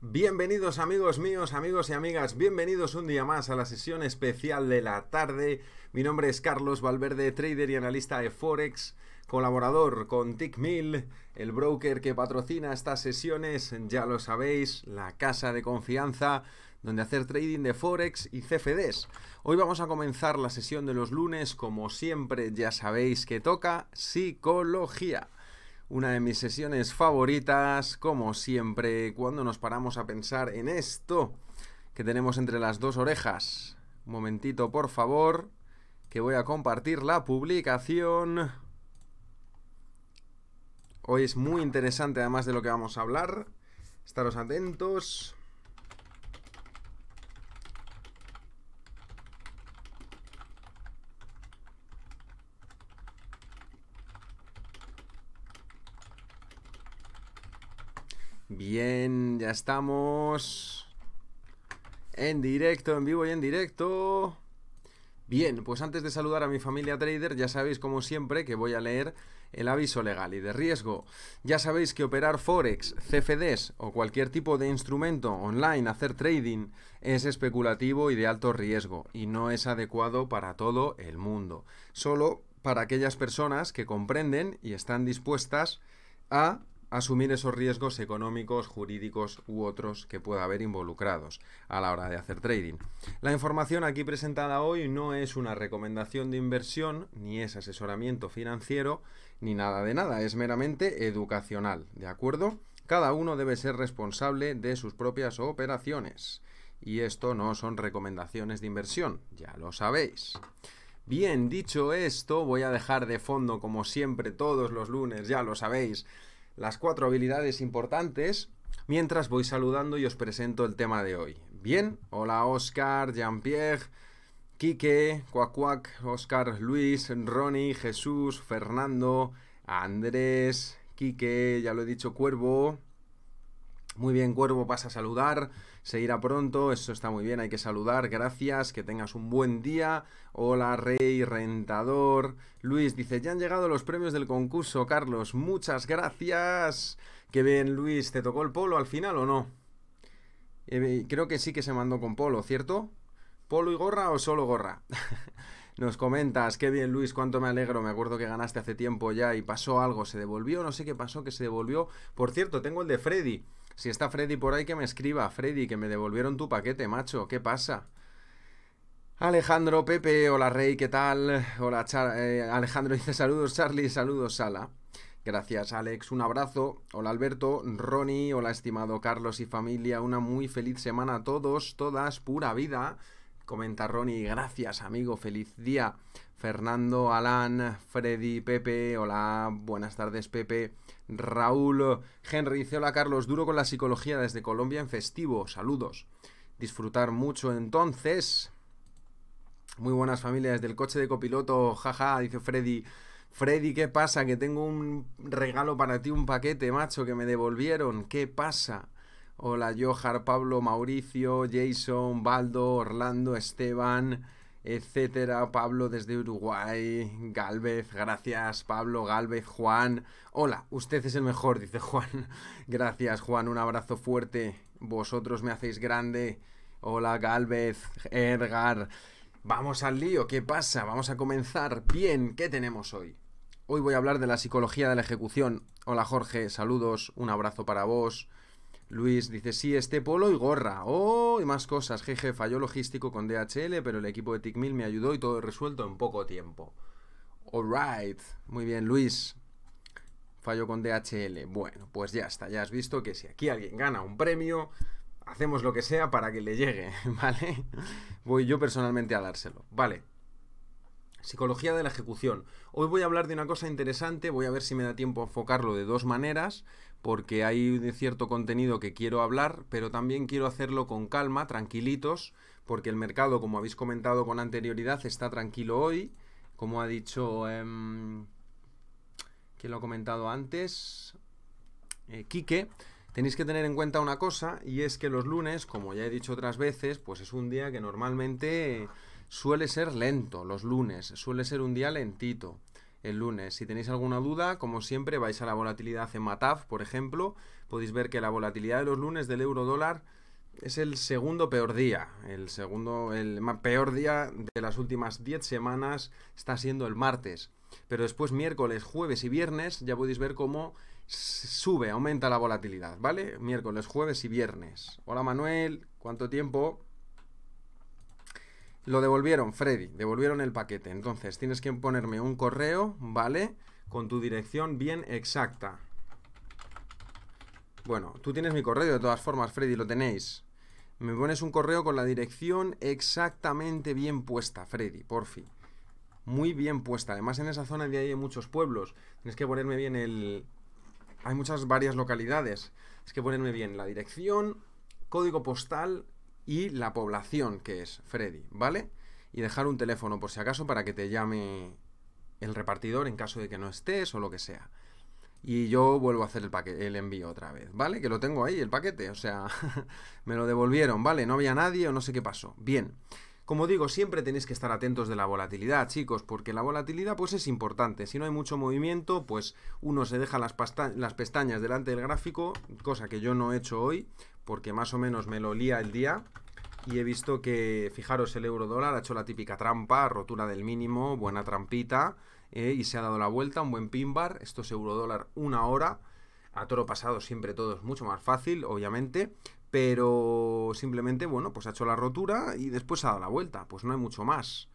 Bienvenidos amigos míos, amigos y amigas, bienvenidos un día más a la sesión especial de la tarde. Mi nombre es Carlos Valverde, trader y analista de Forex, colaborador con TickMill, el broker que patrocina estas sesiones, ya lo sabéis, la casa de confianza donde hacer trading de Forex y CFDs. Hoy vamos a comenzar la sesión de los lunes, como siempre ya sabéis que toca psicología una de mis sesiones favoritas, como siempre, cuando nos paramos a pensar en esto que tenemos entre las dos orejas. Un momentito, por favor, que voy a compartir la publicación. Hoy es muy interesante, además de lo que vamos a hablar. Estaros atentos. Bien, ya estamos en directo, en vivo y en directo. Bien, pues antes de saludar a mi familia trader, ya sabéis como siempre que voy a leer el aviso legal y de riesgo. Ya sabéis que operar forex, CFDs o cualquier tipo de instrumento online, hacer trading, es especulativo y de alto riesgo y no es adecuado para todo el mundo. Solo para aquellas personas que comprenden y están dispuestas a asumir esos riesgos económicos, jurídicos u otros que pueda haber involucrados a la hora de hacer trading. La información aquí presentada hoy no es una recomendación de inversión, ni es asesoramiento financiero, ni nada de nada, es meramente educacional, ¿de acuerdo? Cada uno debe ser responsable de sus propias operaciones. Y esto no son recomendaciones de inversión, ya lo sabéis. Bien, dicho esto, voy a dejar de fondo, como siempre, todos los lunes, ya lo sabéis, las cuatro habilidades importantes mientras voy saludando y os presento el tema de hoy. Bien, hola Oscar, Jean-Pierre, Quique, Cuacuac, Oscar, Luis, Ronnie, Jesús, Fernando, Andrés, Quique, ya lo he dicho, Cuervo. Muy bien, Cuervo, vas a saludar se irá pronto, eso está muy bien, hay que saludar, gracias, que tengas un buen día. Hola Rey, Rentador. Luis dice, ya han llegado los premios del concurso, Carlos, muchas gracias. Qué bien, Luis, ¿te tocó el polo al final o no? Eh, creo que sí que se mandó con polo, ¿cierto? ¿Polo y gorra o solo gorra? Nos comentas, qué bien Luis, cuánto me alegro, me acuerdo que ganaste hace tiempo ya y pasó algo, se devolvió, no sé qué pasó, que se devolvió. Por cierto, tengo el de Freddy. Si está Freddy por ahí, que me escriba. Freddy, que me devolvieron tu paquete, macho. ¿Qué pasa? Alejandro, Pepe, hola Rey, ¿qué tal? Hola eh, Alejandro dice saludos Charlie, saludos Sala. Gracias Alex, un abrazo. Hola Alberto, Ronnie, hola estimado Carlos y familia, una muy feliz semana a todos, todas, pura vida. Comenta Ronnie, gracias amigo, feliz día. Fernando, Alan, Freddy, Pepe, hola, buenas tardes Pepe, Raúl, Henry, dice hola Carlos, duro con la psicología desde Colombia en festivo, saludos. Disfrutar mucho entonces. Muy buenas familias del coche de copiloto, jaja, dice Freddy. Freddy, ¿qué pasa? Que tengo un regalo para ti, un paquete, macho, que me devolvieron. ¿Qué pasa? Hola Johar, Pablo, Mauricio, Jason, Baldo, Orlando, Esteban, etcétera. Pablo desde Uruguay, Galvez, gracias Pablo, Galvez, Juan. Hola, usted es el mejor, dice Juan. Gracias Juan, un abrazo fuerte. Vosotros me hacéis grande. Hola Galvez, Edgar. Vamos al lío, ¿qué pasa? Vamos a comenzar. Bien, ¿qué tenemos hoy? Hoy voy a hablar de la psicología de la ejecución. Hola Jorge, saludos, un abrazo para vos. Luis dice, sí, este polo y gorra. Oh, y más cosas. Jeje, falló logístico con DHL, pero el equipo de TickMill me ayudó y todo resuelto en poco tiempo. Alright. Muy bien, Luis. Falló con DHL. Bueno, pues ya está. Ya has visto que si aquí alguien gana un premio, hacemos lo que sea para que le llegue, ¿vale? Voy yo personalmente a dárselo. Vale. Psicología de la ejecución. Hoy voy a hablar de una cosa interesante, voy a ver si me da tiempo a enfocarlo de dos maneras porque hay cierto contenido que quiero hablar, pero también quiero hacerlo con calma, tranquilitos, porque el mercado, como habéis comentado con anterioridad, está tranquilo hoy, como ha dicho... Em, ¿Quién lo ha comentado antes? Eh, Quique tenéis que tener en cuenta una cosa y es que los lunes, como ya he dicho otras veces, pues es un día que normalmente suele ser lento, los lunes, suele ser un día lentito el lunes. Si tenéis alguna duda, como siempre, vais a la volatilidad en Mataf, por ejemplo. Podéis ver que la volatilidad de los lunes del euro dólar es el segundo peor día. El segundo, el peor día de las últimas 10 semanas está siendo el martes. Pero después miércoles, jueves y viernes ya podéis ver cómo sube, aumenta la volatilidad, ¿vale? Miércoles, jueves y viernes. Hola Manuel, ¿cuánto tiempo? Lo devolvieron, Freddy, devolvieron el paquete. Entonces tienes que ponerme un correo, ¿vale? Con tu dirección bien exacta. Bueno, tú tienes mi correo de todas formas, Freddy, lo tenéis. Me pones un correo con la dirección exactamente bien puesta, Freddy, porfi. Muy bien puesta. Además, en esa zona de ahí hay muchos pueblos. Tienes que ponerme bien el... Hay muchas varias localidades. Tienes que ponerme bien la dirección, código postal y la población que es Freddy, ¿vale? Y dejar un teléfono por si acaso para que te llame el repartidor en caso de que no estés o lo que sea. Y yo vuelvo a hacer el, paquete, el envío otra vez, ¿vale? Que lo tengo ahí, el paquete, o sea, me lo devolvieron, ¿vale? No había nadie o no sé qué pasó. Bien, como digo, siempre tenéis que estar atentos de la volatilidad, chicos, porque la volatilidad pues es importante. Si no hay mucho movimiento, pues uno se deja las, pestañas delante del gráfico, cosa que yo no he hecho hoy, porque más o menos me lo lía el día. Y he visto que, fijaros, el euro dólar ha hecho la típica trampa, rotura del mínimo, buena trampita, eh, y se ha dado la vuelta, un buen pin bar. Esto es euro dólar una hora a toro pasado siempre todo es mucho más fácil, obviamente, pero simplemente, bueno, pues ha hecho la rotura y después ha dado la vuelta, pues no hay mucho más.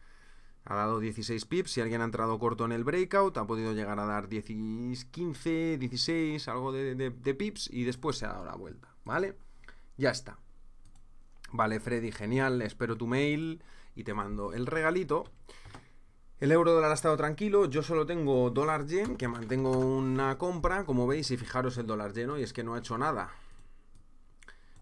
Ha dado 16 pips, si alguien ha entrado corto en el breakout, ha podido llegar a dar 15, 16, algo de, pips y después se ha dado la vuelta, ¿vale? Ya está. Vale, Freddy, genial, espero tu mail y te mando el regalito. El euro dólar ha estado tranquilo, yo solo tengo dólar yen, que mantengo una compra, como veis, y fijaros el dólar yen y es que no ha hecho nada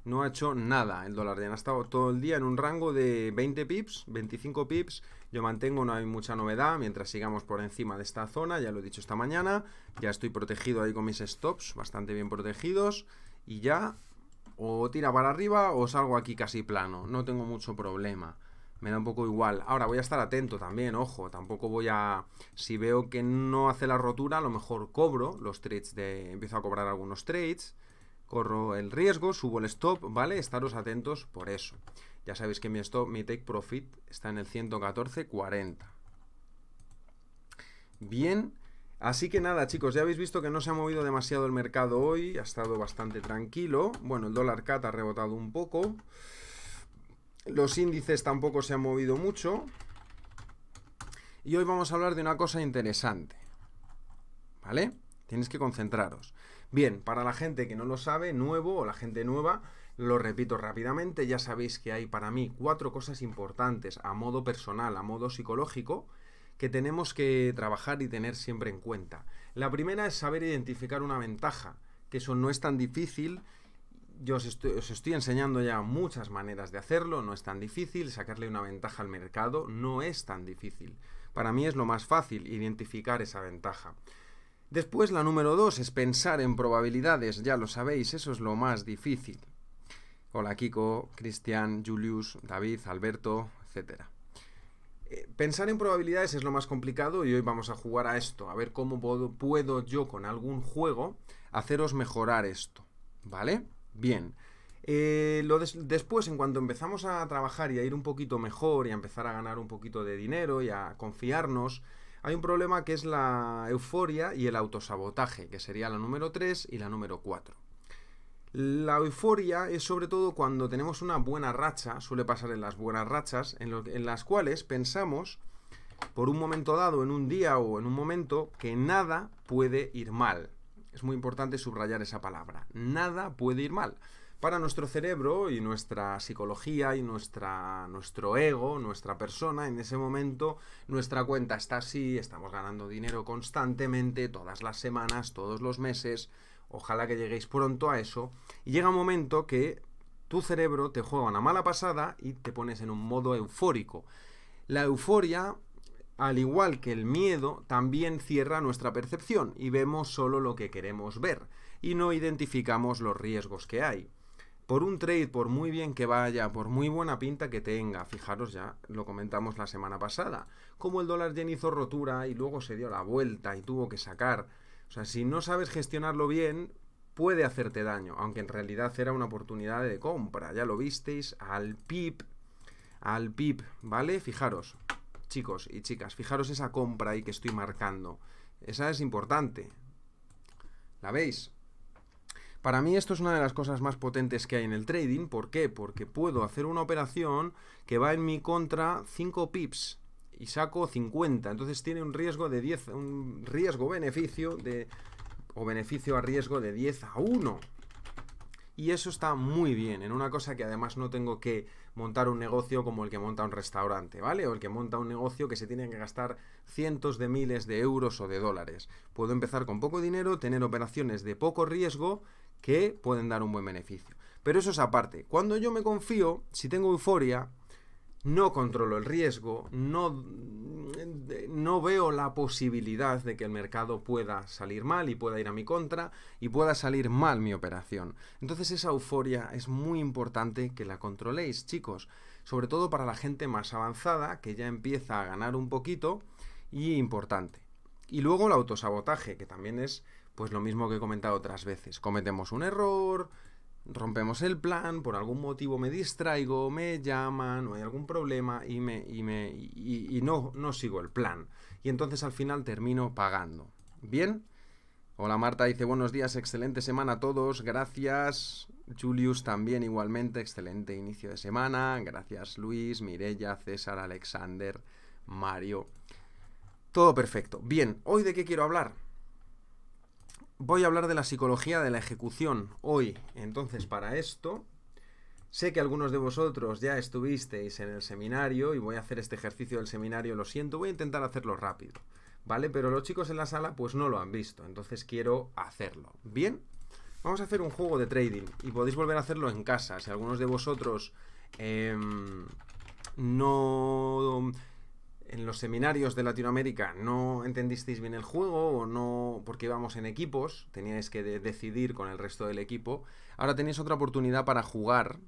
no ha hecho nada el dólar ya. Ha estado todo el día en un rango de 20 pips, 25 pips. Yo mantengo, no hay mucha novedad mientras sigamos por encima de esta zona. Ya lo he dicho esta mañana. Ya estoy protegido ahí con mis stops, bastante bien protegidos. Y ya o tira para arriba o salgo aquí casi plano. No tengo mucho problema. Me da un poco igual. Ahora voy a estar atento también, ojo. Tampoco voy a... Si veo que no hace la rotura, a lo mejor cobro los trades de... Empiezo a cobrar algunos trades corro el riesgo, subo el stop, ¿vale? Estaros atentos por eso. Ya sabéis que mi stop, mi take profit está en el 114.40. Bien, así que nada chicos, ya habéis visto que no se ha movido demasiado el mercado hoy, ha estado bastante tranquilo. Bueno, el dólar cat ha rebotado un poco. Los índices tampoco se han movido mucho. Y hoy vamos a hablar de una cosa interesante. ¿Vale? Tienes que concentraros. Bien, para la gente que no lo sabe, nuevo o la gente nueva, lo repito rápidamente, ya sabéis que hay para mí cuatro cosas importantes a modo personal, a modo psicológico, que tenemos que trabajar y tener siempre en cuenta. La primera es saber identificar una ventaja, que eso no es tan difícil. Yo os estoy, estoy enseñando ya muchas maneras de hacerlo, no es tan difícil, sacarle una ventaja al mercado no es tan difícil. Para mí es lo más fácil, identificar esa ventaja. Después la número dos es pensar en probabilidades, ya lo sabéis, eso es lo más difícil. Hola Kiko, Cristian, Julius, David, Alberto, etc. Eh, pensar en probabilidades es lo más complicado y hoy vamos a jugar a esto, a ver cómo puedo, yo con algún juego haceros mejorar esto, ¿vale? Bien. Eh, después, en cuanto empezamos a trabajar y a ir un poquito mejor y a empezar a ganar un poquito de dinero y a confiarnos, hay un problema que es la euforia y el autosabotaje, que sería la número 3 y la número 4. La euforia es sobre todo cuando tenemos una buena racha, suele pasar en las buenas rachas, en, en, las cuales pensamos por un momento dado, en un día o en un momento, que nada puede ir mal. Es muy importante subrayar esa palabra, nada puede ir mal para nuestro cerebro y nuestra psicología y nuestra, nuestro ego, nuestra persona, en ese momento nuestra cuenta está así, estamos ganando dinero constantemente, todas las semanas, todos los meses, ojalá que lleguéis pronto a eso, y llega un momento que tu cerebro te juega una mala pasada y te pones en un modo eufórico. La euforia al igual que el miedo, también cierra nuestra percepción y vemos solo lo que queremos ver y no identificamos los riesgos que hay por un trade, por muy bien que vaya, por muy buena pinta que tenga, fijaros ya, lo comentamos la semana pasada, como el dólar yen hizo rotura y luego se dio la vuelta y tuvo que sacar. O sea, si no sabes gestionarlo bien, puede hacerte daño, aunque en realidad era una oportunidad de compra, ya lo visteis, al pip, al pip, ¿vale? Fijaros, chicos y chicas, fijaros esa compra ahí que estoy marcando, esa es importante, ¿la veis? Para mí esto es una de las cosas más potentes que hay en el trading. ¿Por qué? Porque puedo hacer una operación que va en mi contra 5 pips y saco 50. Entonces tiene un riesgo de 10, un riesgo-beneficio de o beneficio a riesgo de 10 a 1. Y eso está muy bien, en una cosa que además no tengo que montar un negocio como el que monta un restaurante, ¿vale? O el que monta un negocio que se tiene que gastar cientos de miles de euros o de dólares. Puedo empezar con poco dinero, tener operaciones de poco riesgo que pueden dar un buen beneficio. Pero eso es aparte. Cuando yo me confío, si tengo euforia, no controlo el riesgo, no, no veo la posibilidad de que el mercado pueda salir mal y pueda ir a mi contra y pueda salir mal mi operación. Entonces esa euforia es muy importante que la controléis, chicos, sobre todo para la gente más avanzada que ya empieza a ganar un poquito y importante. Y luego el autosabotaje, que también es pues lo mismo que he comentado otras veces. Cometemos un error, rompemos el plan, por algún motivo me distraigo, me llaman o hay algún problema y, me, me, no, no sigo el plan. Y entonces al final termino pagando. ¿Bien? Hola Marta dice buenos días, excelente semana a todos, gracias. Julius también igualmente, excelente inicio de semana. Gracias Luis, Mirella, César, Alexander, Mario. Todo perfecto. Bien, ¿hoy de qué quiero hablar? voy a hablar de la psicología de la ejecución hoy. Entonces, para esto, sé que algunos de vosotros ya estuvisteis en el seminario y voy a hacer este ejercicio del seminario, lo siento, voy a intentar hacerlo rápido, ¿vale? Pero los chicos en la sala pues no lo han visto, entonces quiero hacerlo. Bien, vamos a hacer un juego de trading y podéis volver a hacerlo en casa. Si algunos de vosotros em, no en los seminarios de Latinoamérica no entendisteis bien el juego o no, porque íbamos en equipos, teníais que decidir con el resto del equipo. Ahora tenéis otra oportunidad para jugar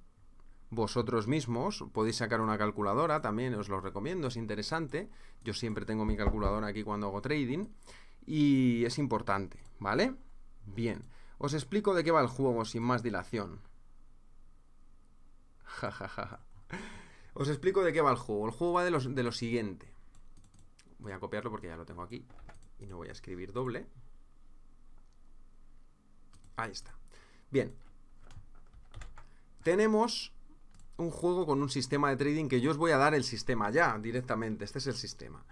vosotros mismos, podéis sacar una calculadora, también os lo recomiendo, es interesante. Yo siempre tengo mi calculadora aquí cuando hago trading y es importante, ¿vale? Bien, os explico de qué va el juego sin más dilación. Os explico de qué va el juego. El juego va de, los, de lo siguiente. Voy a copiarlo porque ya lo tengo aquí. Y no voy a escribir doble. Ahí está. Bien. Tenemos un juego con un sistema de trading que yo os voy a dar el sistema ya directamente. Este es el sistema.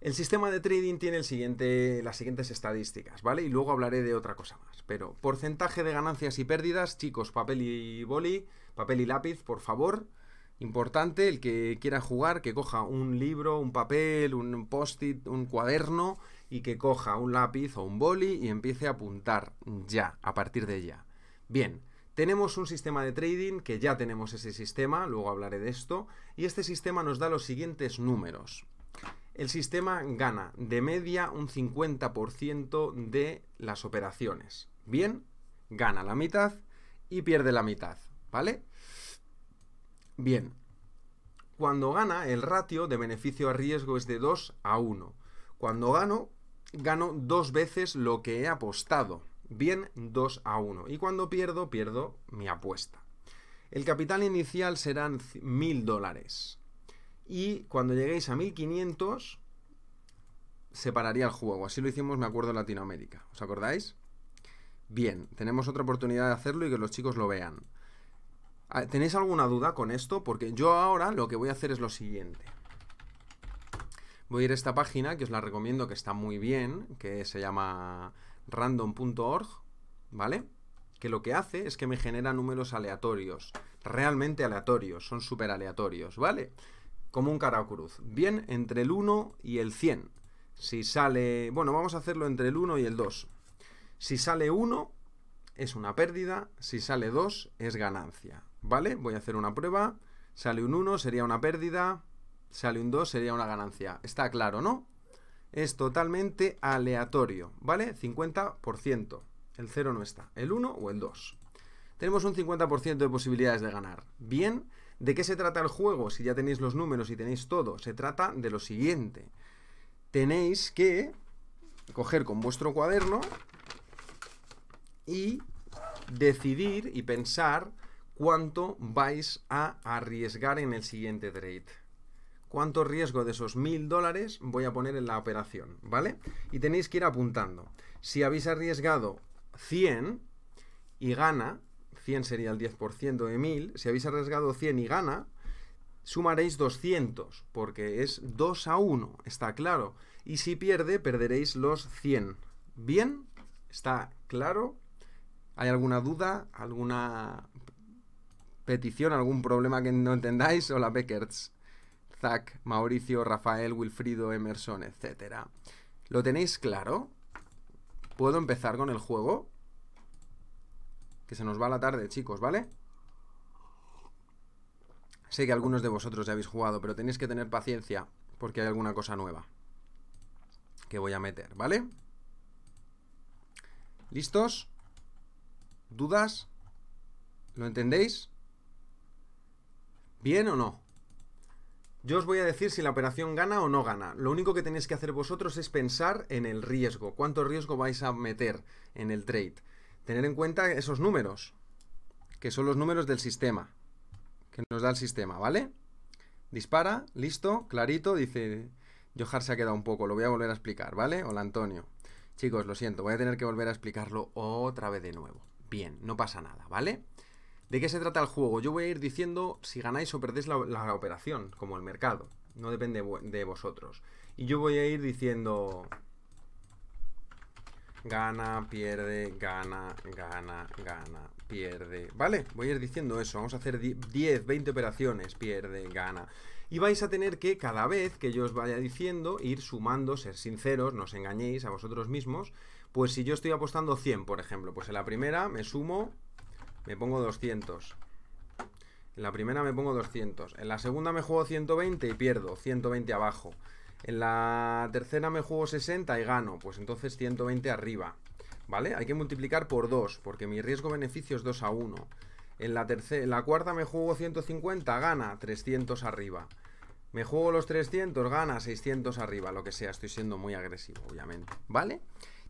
El sistema de trading tiene el siguiente, las siguientes estadísticas, ¿vale? Y luego hablaré de otra cosa más. Pero porcentaje de ganancias y pérdidas, chicos, papel y boli, papel y lápiz, por favor. Importante, el que quiera jugar, que coja un libro, un papel, un post-it, un cuaderno y que coja un lápiz o un boli y empiece a apuntar ya, a partir de ya. Bien, tenemos un sistema de trading, que ya tenemos ese sistema, luego hablaré de esto, y este sistema nos da los siguientes números. El sistema gana de media un 50% de las operaciones. Bien, gana la mitad y pierde la mitad, ¿vale? Bien, cuando gana, el ratio de beneficio a riesgo es de 2 a 1. Cuando gano, gano dos veces lo que he apostado. Bien, 2 a 1. Y cuando pierdo, pierdo mi apuesta. El capital inicial serán 1.000 dólares. Y cuando lleguéis a 1.500, se pararía el juego. Así lo hicimos, me acuerdo, en Latinoamérica. ¿Os acordáis? Bien, tenemos otra oportunidad de hacerlo y que los chicos lo vean. Ah, ¿Tenéis alguna duda con esto? Porque yo ahora lo que voy a hacer es lo siguiente. Voy a ir a esta página, que os la recomiendo, que está muy bien, que se llama random.org, ¿vale? Que lo que hace es que me genera números aleatorios, realmente aleatorios, son súper aleatorios, ¿vale? Como un cruz. bien entre el 1 y el 100. Si sale... Bueno, vamos a hacerlo entre el 1 y el 2. Si sale 1, es una pérdida, si sale 2, es ganancia. ¿vale? Voy a hacer una prueba, sale un 1, sería una pérdida, sale un 2, sería una ganancia. Está claro, ¿no? Es totalmente aleatorio, ¿vale? 50%. El 0 no está, el 1 o el 2. Tenemos un 50% de posibilidades de ganar. Bien, ¿de qué se trata el juego? Si ya tenéis los números y tenéis todo, se trata de lo siguiente. Tenéis que coger con vuestro cuaderno y decidir y pensar cuánto vais a arriesgar en el siguiente trade. Cuánto riesgo de esos mil dólares voy a poner en la operación, ¿vale? Y tenéis que ir apuntando. Si habéis arriesgado 100 y gana, 100 sería el 10% de 1000, si habéis arriesgado 100 y gana, sumaréis 200, porque es 2 a 1, está claro. Y si pierde, perderéis los 100. ¿Bien? ¿Está claro? ¿Hay alguna duda? ¿Alguna petición, algún problema que no entendáis, hola Beckerts, Zac, Mauricio, Rafael, Wilfrido, Emerson, etc. ¿Lo tenéis claro? ¿Puedo empezar con el juego? Que se nos va la tarde, chicos, ¿vale? Sé que algunos de vosotros ya habéis jugado, pero tenéis que tener paciencia porque hay alguna cosa nueva que voy a meter, ¿vale? ¿Listos? ¿Dudas? ¿Lo entendéis? ¿Bien o no? Yo os voy a decir si la operación gana o no gana. Lo único que tenéis que hacer vosotros es pensar en el riesgo. ¿Cuánto riesgo vais a meter en el trade? Tener en cuenta esos números, que son los números del sistema, que nos da el sistema, ¿vale? Dispara, listo, clarito, dice... Johar se ha quedado un poco, lo voy a volver a explicar, ¿vale? Hola Antonio. Chicos, lo siento, voy a tener que volver a explicarlo otra vez de nuevo. Bien, no pasa nada, ¿vale? vale ¿De qué se trata el juego? Yo voy a ir diciendo si ganáis o perdéis la, operación, como el mercado. No depende de vosotros. Y yo voy a ir diciendo... Gana, pierde, gana, gana, gana, pierde. ¿Vale? Voy a ir diciendo eso. Vamos a hacer 10, 20 operaciones. Pierde, gana. Y vais a tener que, cada vez que yo os vaya diciendo, ir sumando, ser sinceros, no os engañéis a vosotros mismos. Pues si yo estoy apostando 100, por ejemplo, pues en la primera me sumo me pongo 200. En la primera me pongo 200. En la segunda me juego 120 y pierdo, 120 abajo. En la tercera me juego 60 y gano, pues entonces 120 arriba. ¿Vale? Hay que multiplicar por 2, porque mi riesgo-beneficio es 2 a 1. En la, la cuarta me juego 150, gana 300 arriba. Me juego los 300, gana 600 arriba, lo que sea. Estoy siendo muy agresivo, obviamente. ¿Vale?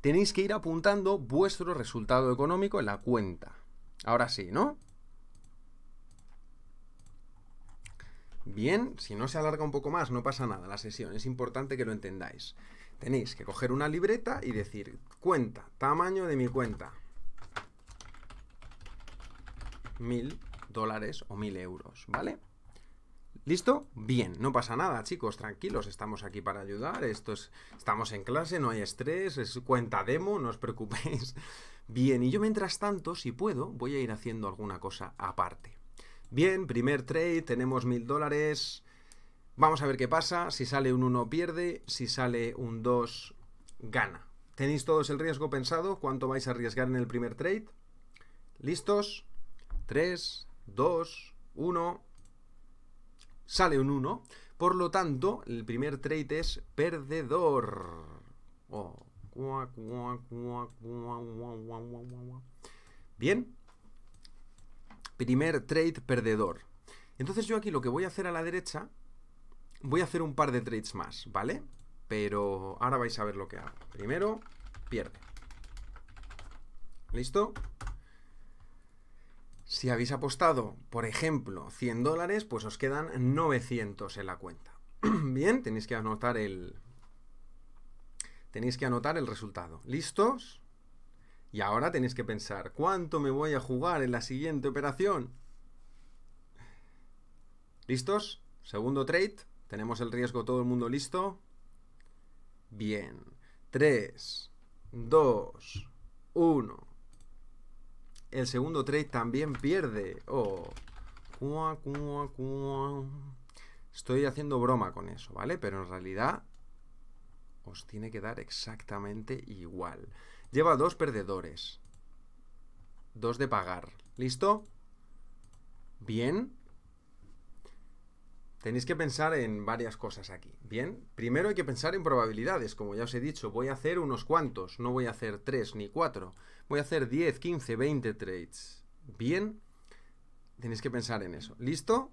Tenéis que ir apuntando vuestro resultado económico en la cuenta. Ahora sí, ¿no? Bien, si no se alarga un poco más, no pasa nada la sesión, es importante que lo entendáis. Tenéis que coger una libreta y decir, cuenta, tamaño de mi cuenta. Mil dólares o mil euros, ¿vale? ¿Listo? Bien, no pasa nada, chicos, tranquilos, estamos aquí para ayudar, esto estamos en clase, no hay estrés, es cuenta demo, no os preocupéis. Bien, y yo mientras tanto, si puedo, voy a ir haciendo alguna cosa aparte. Bien, primer trade, tenemos mil dólares. Vamos a ver qué pasa. Si sale un 1 pierde, si sale un 2 gana. ¿Tenéis todos el riesgo pensado? ¿Cuánto vais a arriesgar en el primer trade? ¿Listos? 3, 2, 1. Sale un 1. Por lo tanto, el primer trade es perdedor. Oh. Bien. Primer trade perdedor. Entonces yo aquí lo que voy a hacer a la derecha, voy a hacer un par de trades más, ¿vale? Pero ahora vais a ver lo que hago. Primero, pierde. ¿Listo? Si habéis apostado, por ejemplo, 100 dólares, pues os quedan 900 en la cuenta. Bien, tenéis que anotar el, Tenéis que anotar el resultado. ¿Listos? Y ahora tenéis que pensar, ¿cuánto me voy a jugar en la siguiente operación? ¿Listos? Segundo trade. Tenemos el riesgo todo el mundo listo. Bien. 3, 2, 1. El segundo trade también pierde. Oh. Estoy haciendo broma con eso, ¿vale? Pero en realidad tiene que dar exactamente igual. Lleva dos perdedores. Dos de pagar. ¿Listo? Bien. Tenéis que pensar en varias cosas aquí. Bien, primero hay que pensar en probabilidades. Como ya os he dicho, voy a hacer unos cuantos. No voy a hacer tres ni cuatro Voy a hacer 10, 15, 20 trades. Bien, tenéis que pensar en eso. ¿Listo?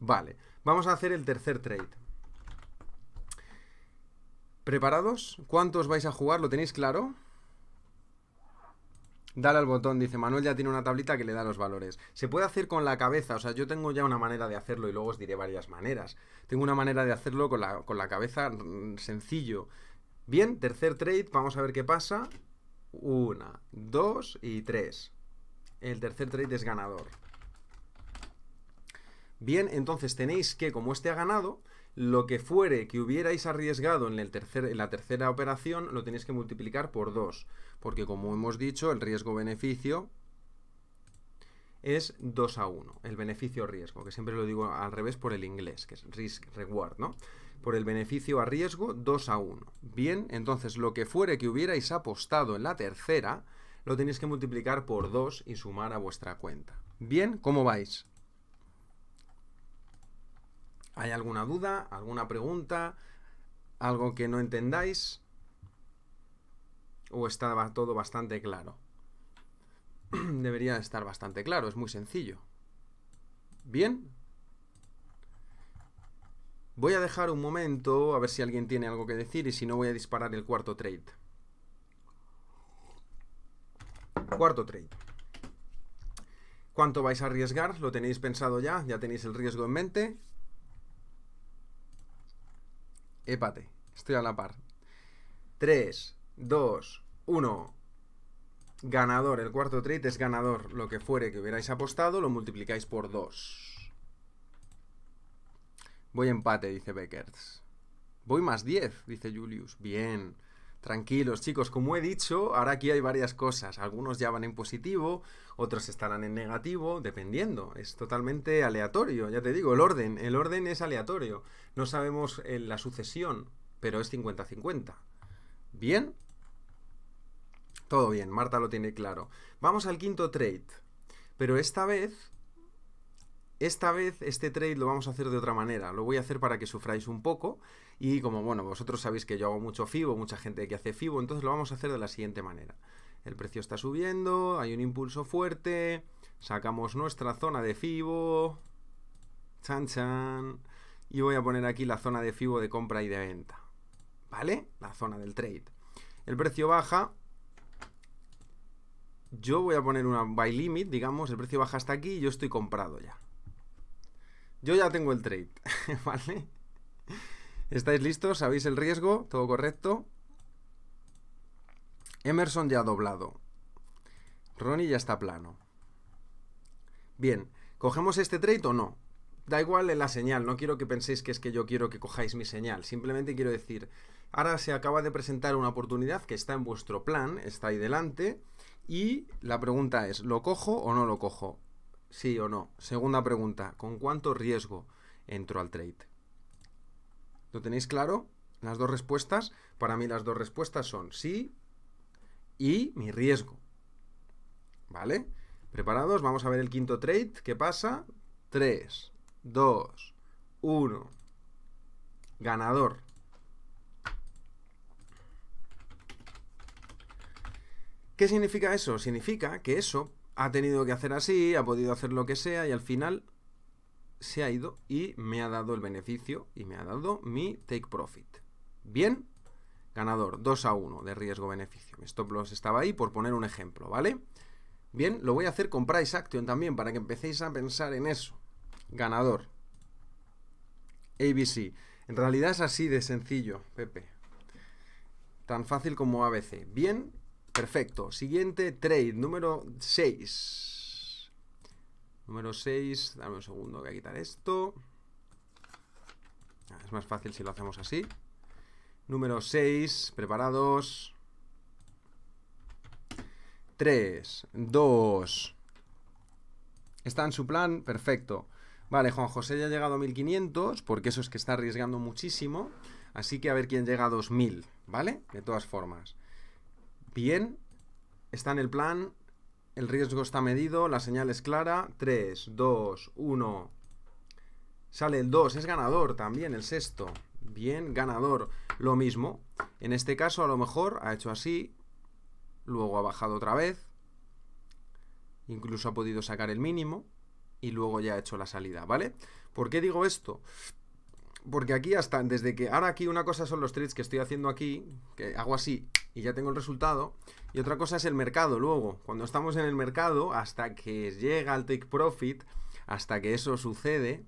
Vale, vamos a hacer el tercer trade. ¿Preparados? ¿Cuántos vais a jugar? ¿Lo tenéis claro? Dale al botón, dice Manuel, ya tiene una tablita que le da los valores. Se puede hacer con la cabeza, o sea, yo tengo ya una manera de hacerlo y luego os diré varias maneras. Tengo una manera de hacerlo con la, cabeza mm, sencillo. Bien, tercer trade, vamos a ver qué pasa. Una, dos y tres. El tercer trade es ganador. Bien, entonces tenéis que, como este ha ganado, lo que fuere que hubierais arriesgado en, la tercera operación lo tenéis que multiplicar por 2, porque como hemos dicho, el riesgo-beneficio es 2 a 1, el beneficio-riesgo, que siempre lo digo al revés por el inglés, que es risk-reward, ¿no? Por el beneficio a riesgo, 2 a 1. Bien, entonces lo que fuere que hubierais apostado en la tercera, lo tenéis que multiplicar por 2 y sumar a vuestra cuenta. Bien, ¿cómo vais? ¿Hay alguna duda? ¿Alguna pregunta? ¿Algo que no entendáis? ¿O estaba todo bastante claro? Debería estar bastante claro, es muy sencillo. Bien. Voy a dejar un momento, a ver si alguien tiene algo que decir y si no voy a disparar el cuarto trade. Cuarto trade. ¿Cuánto vais a arriesgar? ¿Lo tenéis pensado ya? ¿Ya tenéis el riesgo en mente? Épate, estoy a la par. 3, 2, 1. Ganador, el cuarto trade es ganador. Lo que fuere que hubierais apostado lo multiplicáis por 2. Voy empate, dice Beckers. Voy más 10, dice Julius. Bien. Tranquilos chicos, como he dicho, ahora aquí hay varias cosas. Algunos ya van en positivo, otros estarán en negativo, dependiendo. Es totalmente aleatorio, ya te digo, el orden. El orden es aleatorio. No sabemos eh, la sucesión, pero es 50-50. ¿Bien? Todo bien, Marta lo tiene claro. Vamos al quinto trade. Pero esta vez, esta vez este trade lo vamos a hacer de otra manera. Lo voy a hacer para que sufráis un poco y como bueno, vosotros sabéis que yo hago mucho FIBO, mucha gente que hace FIBO, entonces lo vamos a hacer de la siguiente manera. El precio está subiendo, hay un impulso fuerte, sacamos nuestra zona de FIBO, chan chan, y voy a poner aquí la zona de FIBO de compra y de venta, ¿vale? La zona del trade. El precio baja, yo voy a poner una buy limit, digamos, el precio baja hasta aquí y yo estoy comprado ya. Yo ya tengo el trade, ¿vale? ¿Estáis listos? ¿Sabéis el riesgo? ¿Todo correcto? Emerson ya ha doblado. Ronnie ya está plano. Bien, ¿cogemos este trade o no? Da igual la señal, no quiero que penséis que es que yo quiero que cojáis mi señal. Simplemente quiero decir, ahora se acaba de presentar una oportunidad que está en vuestro plan, está ahí delante, y la pregunta es, ¿lo cojo o no lo cojo? Sí o no. Segunda pregunta, ¿con cuánto riesgo entro al trade? ¿Lo tenéis claro? Las dos respuestas, para mí las dos respuestas son sí y mi riesgo. ¿Vale? ¿Preparados? Vamos a ver el quinto trade. ¿Qué pasa? 3, 2, 1. Ganador. ¿Qué significa eso? Significa que eso ha tenido que hacer así, ha podido hacer lo que sea y al final se ha ido y me ha dado el beneficio y me ha dado mi take profit. Bien, ganador, 2 a 1 de riesgo-beneficio. Mi stop loss estaba ahí por poner un ejemplo, ¿vale? Bien, lo voy a hacer con Price Action también para que empecéis a pensar en eso. Ganador. ABC. En realidad es así de sencillo, Pepe. Tan fácil como ABC. Bien, perfecto. Siguiente trade, número 6. Número 6, dame un segundo, voy a quitar esto. Ah, es más fácil si lo hacemos así. Número 6, preparados. 3, 2. Está en su plan, perfecto. Vale, Juan José ya ha llegado a 1500, porque eso es que está arriesgando muchísimo. Así que a ver quién llega a 2000, ¿vale? De todas formas. Bien, está en el plan, el riesgo está medido, la señal es clara. 3, 2, 1. Sale el 2, es ganador también, el sexto. Bien, ganador. Lo mismo. En este caso a lo mejor ha hecho así, luego ha bajado otra vez, incluso ha podido sacar el mínimo y luego ya ha hecho la salida, ¿vale? ¿Por qué digo esto? Porque aquí hasta, desde que ahora aquí una cosa son los trades que estoy haciendo aquí, que hago así y ya tengo el resultado, y otra cosa es el mercado luego. Cuando estamos en el mercado, hasta que llega el take profit, hasta que eso sucede,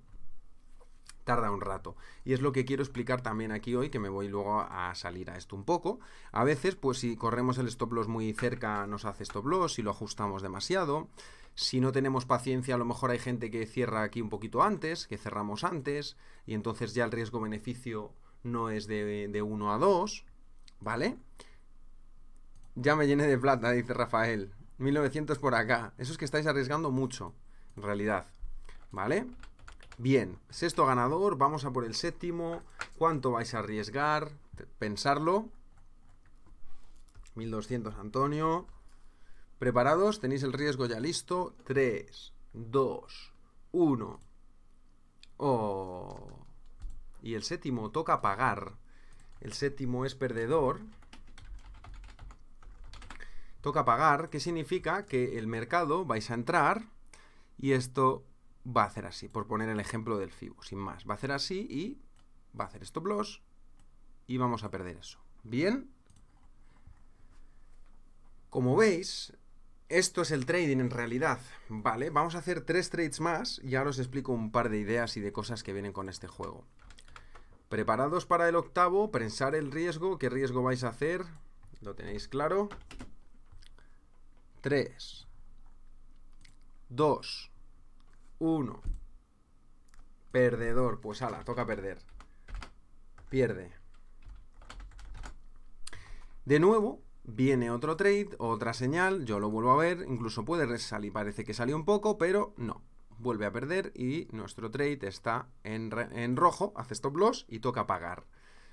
tarda un rato. Y es lo que quiero explicar también aquí hoy, que me voy luego a salir a esto un poco. A veces, pues si corremos el stop loss muy cerca, nos hace stop loss, si lo ajustamos demasiado. Si no tenemos paciencia, a lo mejor hay gente que cierra aquí un poquito antes, que cerramos antes, y entonces ya el riesgo-beneficio no es de, de 1 a 2, ¿vale? Ya me llené de plata, dice Rafael. 1900 por acá. Eso es que estáis arriesgando mucho, en realidad. ¿Vale? Bien, sexto ganador, vamos a por el séptimo. ¿Cuánto vais a arriesgar? Pensarlo. 1200, Antonio. ¿Preparados? ¿Tenéis el riesgo ya listo? 3, 2, 1. Oh. Y el séptimo toca pagar. El séptimo es perdedor. Toca pagar, que significa que el mercado vais a entrar y esto va a hacer así, por poner el ejemplo del FIBO, sin más. Va a hacer así y va a hacer stop loss y vamos a perder eso. Bien. Como veis, esto es el trading en realidad, ¿vale? Vamos a hacer tres trades más y ahora os explico un par de ideas y de cosas que vienen con este juego. Preparados para el octavo, pensar el riesgo, qué riesgo vais a hacer, lo tenéis claro. 3, 2, 1. Perdedor. Pues ala, toca perder. Pierde. De nuevo, viene otro trade, otra señal, yo lo vuelvo a ver, incluso puede salir, parece que salió un poco, pero no. Vuelve a perder y nuestro trade está en, en rojo, hace stop loss y toca pagar.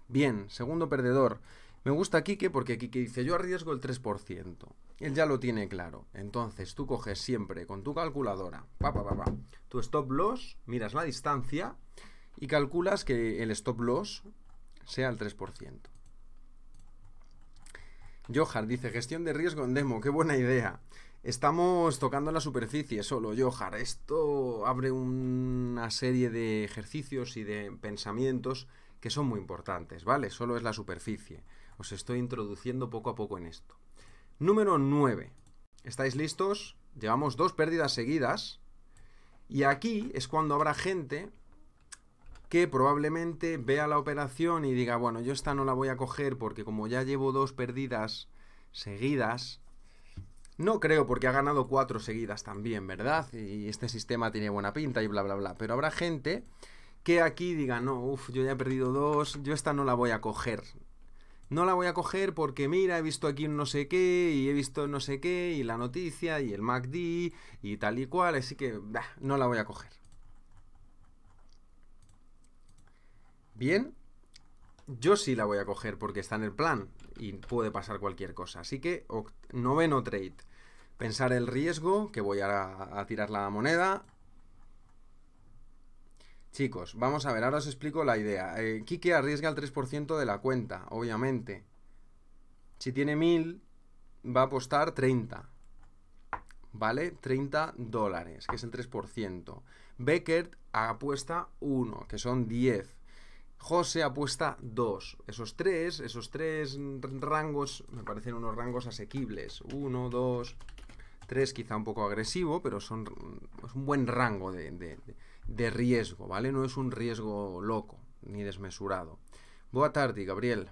Bien, segundo perdedor. Me gusta Kike porque Kike dice, yo arriesgo el 3%. Él ya lo tiene claro. Entonces tú coges siempre con tu calculadora, tu stop loss, miras la distancia y calculas que el stop loss sea el 3%. Johar dice, gestión de riesgo en demo, qué buena idea. Estamos tocando la superficie solo, Johar. Esto abre una serie de ejercicios y de pensamientos que son muy importantes, ¿vale? Solo es la superficie. Os estoy introduciendo poco a poco en esto. Número 9. ¿Estáis listos? Llevamos dos pérdidas seguidas. Y aquí es cuando habrá gente que probablemente vea la operación y diga, bueno, yo esta no la voy a coger porque como ya llevo dos pérdidas seguidas, no creo porque ha ganado cuatro seguidas también, ¿verdad? Y este sistema tiene buena pinta y bla, bla, bla. Pero habrá gente que aquí diga, no, uff, yo ya he perdido dos, yo esta no la voy a coger no la voy a coger porque mira, he visto aquí un no sé qué y he visto no sé qué y la noticia y el MACD y tal y cual, así que no la voy a coger. Bien, yo sí la voy a coger porque está en el plan y puede pasar cualquier cosa. Así que noveno trade. Pensar el riesgo, que voy a tirar la moneda, Chicos, vamos a ver, ahora os explico la idea. Eh, Kike arriesga el 3% de la cuenta, obviamente. Si tiene 1000, va a apostar 30. ¿Vale? 30 dólares, que es el 3%. Beckert apuesta 1, que son 10. José apuesta 2. Esos 3, esos 3 rangos me parecen unos rangos asequibles. 1, 2, 3 quizá un poco agresivo, pero son es un buen rango de de riesgo, ¿vale? No es un riesgo loco ni desmesurado. Boa tarde, Gabriel.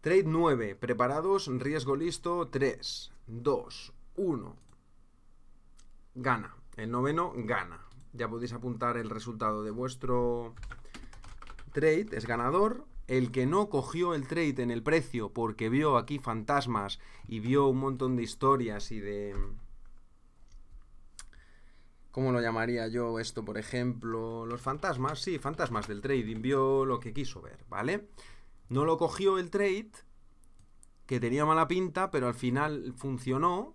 Trade 9, preparados, riesgo listo, 3, 2, 1. Gana, el noveno gana. Ya podéis apuntar el resultado de vuestro trade, es ganador. El que no cogió el trade en el precio porque vio aquí fantasmas y vio un montón de historias y de ¿Cómo lo llamaría yo esto, por ejemplo? Los fantasmas, sí, fantasmas del trading. Vio lo que quiso ver, ¿vale? No lo cogió el trade, que tenía mala pinta, pero al final funcionó.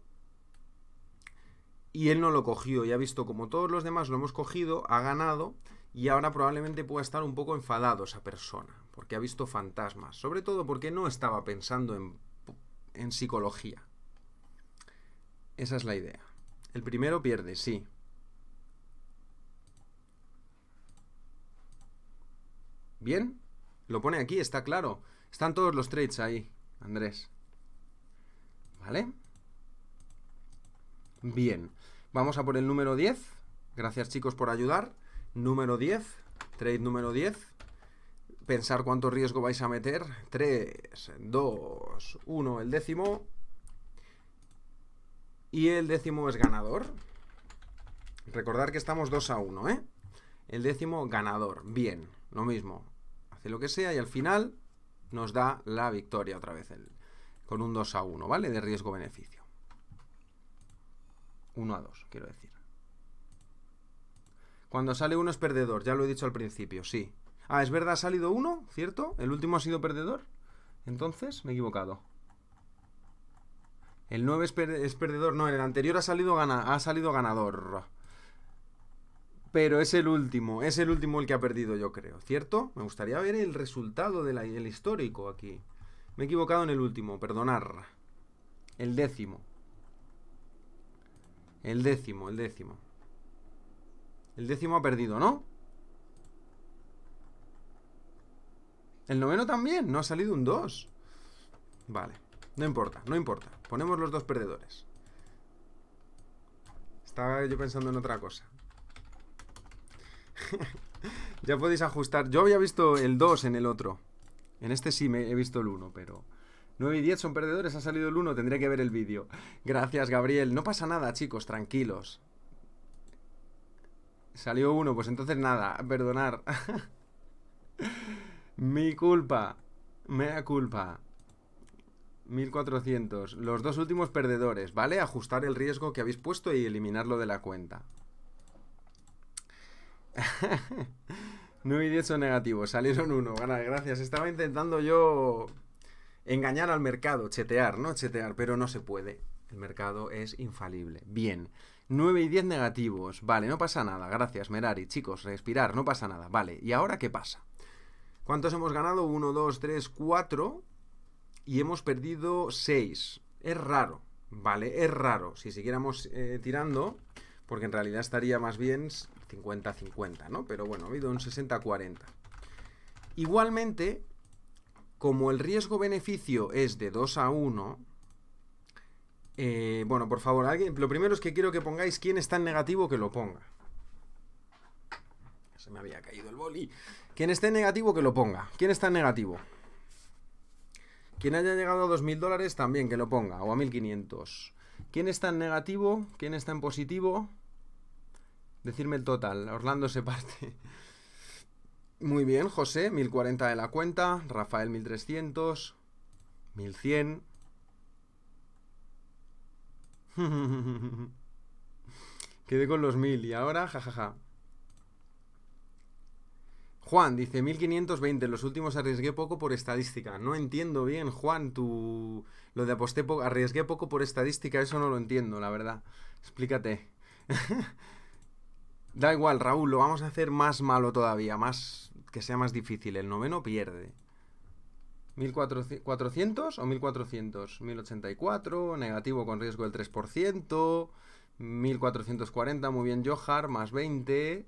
Y él no lo cogió. Y ha visto como todos los demás lo hemos cogido, ha ganado. Y ahora probablemente pueda estar un poco enfadado esa persona, porque ha visto fantasmas. Sobre todo porque no estaba pensando en, en psicología. Esa es la idea. El primero pierde, sí, ¿Bien? Lo pone aquí, está claro. Están todos los trades ahí, Andrés. ¿Vale? Bien. Vamos a por el número 10. Gracias chicos por ayudar. Número 10. Trade número 10. Pensar cuánto riesgo vais a meter. 3, 2, 1, el décimo. Y el décimo es ganador. Recordar que estamos 2 a 1, ¿eh? El décimo ganador. Bien. Lo mismo, hace lo que sea y al final nos da la victoria otra vez con un 2 a 1, ¿vale? De riesgo-beneficio. 1 a 2, quiero decir. Cuando sale uno es perdedor, ya lo he dicho al principio, sí. Ah, es verdad, ha salido uno, ¿cierto? ¿El último ha sido perdedor? Entonces, me he equivocado. El 9 es, perdedor, no, en el anterior ha salido, ha salido ganador. Pero es el último, es el último el que ha perdido, yo creo, ¿cierto? Me gustaría ver el resultado del histórico aquí. Me he equivocado en el último, perdonar. El décimo. El décimo, el décimo. El décimo ha perdido, ¿no? El noveno también, no ha salido un 2. Vale, no importa, no importa. Ponemos los dos perdedores. Estaba yo pensando en otra cosa. ya podéis ajustar. Yo había visto el 2 en el otro. En este sí me he visto el 1, pero... 9 y 10 son perdedores, ha salido el 1, tendré que ver el vídeo. Gracias, Gabriel. No pasa nada, chicos, tranquilos. Salió 1, pues entonces nada, perdonar. Mi culpa. Mea culpa. 1400. Los dos últimos perdedores, ¿vale? Ajustar el riesgo que habéis puesto y eliminarlo de la cuenta. 9 y 10 son negativos, salieron uno. Gracias. Estaba intentando yo engañar al mercado, chetear, ¿no? Chetear, pero no se puede. El mercado es infalible. Bien. 9 y 10 negativos. Vale, no pasa nada. Gracias, Merari. Chicos, respirar, no pasa nada. Vale, ¿y ahora qué pasa? ¿Cuántos hemos ganado? 1, 2, 3, 4. Y hemos perdido 6. Es raro, ¿vale? Es raro. Si siguiéramos eh, tirando, porque en realidad estaría más bien 50-50, ¿no? Pero bueno, ha habido un 60-40. Igualmente, como el riesgo-beneficio es de 2 a 1, eh, bueno, por favor, alguien, lo primero es que quiero que pongáis quién está en negativo que lo ponga. Se me había caído el boli. Quien esté en negativo que lo ponga. ¿Quién está en negativo? Quien haya llegado a 2.000 dólares también que lo ponga, o a 1.500. ¿Quién está en negativo? ¿Quién está en positivo? Decirme el total. Orlando se parte. Muy bien, José, 1040 de la cuenta. Rafael, 1300. 1100. Quedé con los 1000 y ahora, jajaja. Ja, ja. Juan dice 1520, los últimos arriesgué poco por estadística. No entiendo bien, Juan, tu lo de aposté poco, arriesgué poco por estadística, eso no lo entiendo, la verdad. Explícate. da igual, Raúl, lo vamos a hacer más malo todavía, más que sea más difícil. El noveno pierde. 1400 o 1400, 1084, negativo con riesgo del 3%, 1440, muy bien Johar, más 20,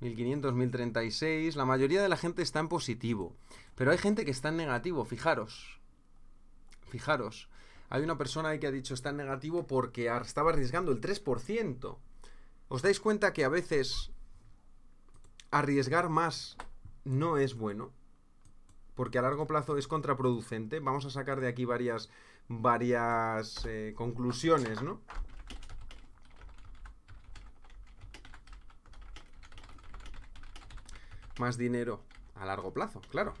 1500, 1036. La mayoría de la gente está en positivo. Pero hay gente que está en negativo, fijaros. Fijaros. Hay una persona que ha dicho está en negativo porque estaba arriesgando el 3%. ¿Os dais cuenta que a veces arriesgar más no es bueno? Porque a largo plazo es contraproducente. Vamos a sacar de aquí varias, varias eh, conclusiones, ¿no? más dinero a largo plazo, claro.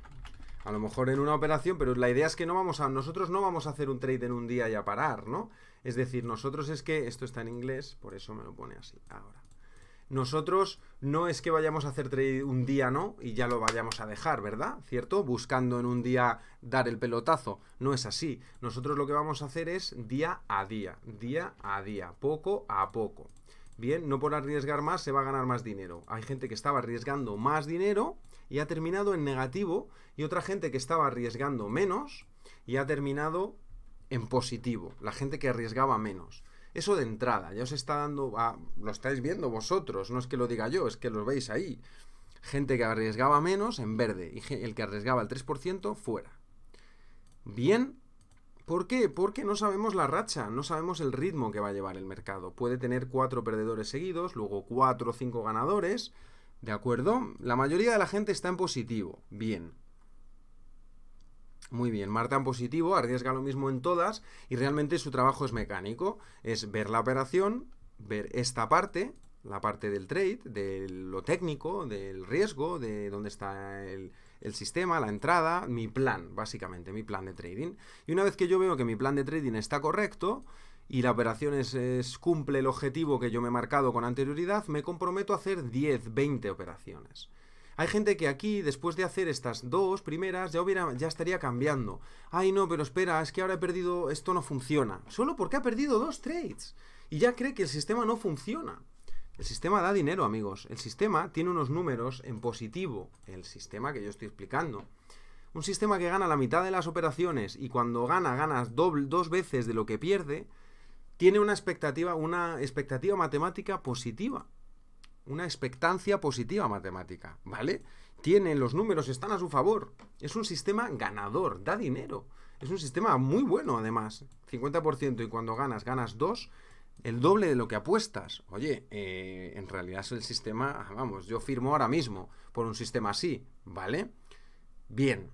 A lo mejor en una operación, pero la idea es que no vamos a, nosotros no vamos a hacer un trade en un día y a parar, ¿no? Es decir, nosotros es que, esto está en inglés, por eso me lo pone así, ahora. Nosotros no es que vayamos a hacer trade un día, ¿no? Y ya lo vayamos a dejar, ¿verdad? ¿Cierto? Buscando en un día dar el pelotazo. No es así. Nosotros lo que vamos a hacer es día a día, día a día, poco a poco. Bien, no por arriesgar más se va a ganar más dinero. Hay gente que estaba arriesgando más dinero y ha terminado en negativo y otra gente que estaba arriesgando menos y ha terminado en positivo. La gente que arriesgaba menos. Eso de entrada, ya os está dando, ah, lo estáis viendo vosotros, no es que lo diga yo, es que lo veis ahí. Gente que arriesgaba menos en verde y el que arriesgaba el 3% fuera. Bien, ¿Por qué? Porque no sabemos la racha, no sabemos el ritmo que va a llevar el mercado. Puede tener cuatro perdedores seguidos, luego cuatro o cinco ganadores, ¿de acuerdo? La mayoría de la gente está en positivo, bien. Muy bien, Marta en positivo, arriesga lo mismo en todas y realmente su trabajo es mecánico, es ver la operación, ver esta parte, la parte del trade, de lo técnico, del riesgo, de dónde está el, el sistema, la entrada, mi plan, básicamente, mi plan de trading. Y una vez que yo veo que mi plan de trading está correcto, y la operación es, cumple el objetivo que yo me he marcado con anterioridad, me comprometo a hacer 10, 20 operaciones. Hay gente que aquí, después de hacer estas dos primeras, ya, hubiera, ya estaría cambiando. Ay, no, pero espera, es que ahora he perdido, esto no funciona. Solo porque ha perdido dos trades. Y ya cree que el sistema no funciona. El sistema da dinero, amigos. El sistema tiene unos números en positivo, el sistema que yo estoy explicando. Un sistema que gana la mitad de las operaciones y cuando gana, ganas dos veces de lo que pierde, tiene una expectativa, una expectativa matemática positiva. Una expectancia positiva matemática, ¿vale? Tiene, los números están a su favor. Es un sistema ganador, da dinero. Es un sistema muy bueno, además. 50% y cuando ganas, ganas dos el doble de lo que apuestas. Oye, eh, en realidad es el sistema, ah, vamos, yo firmo ahora mismo por un sistema así, ¿vale? Bien.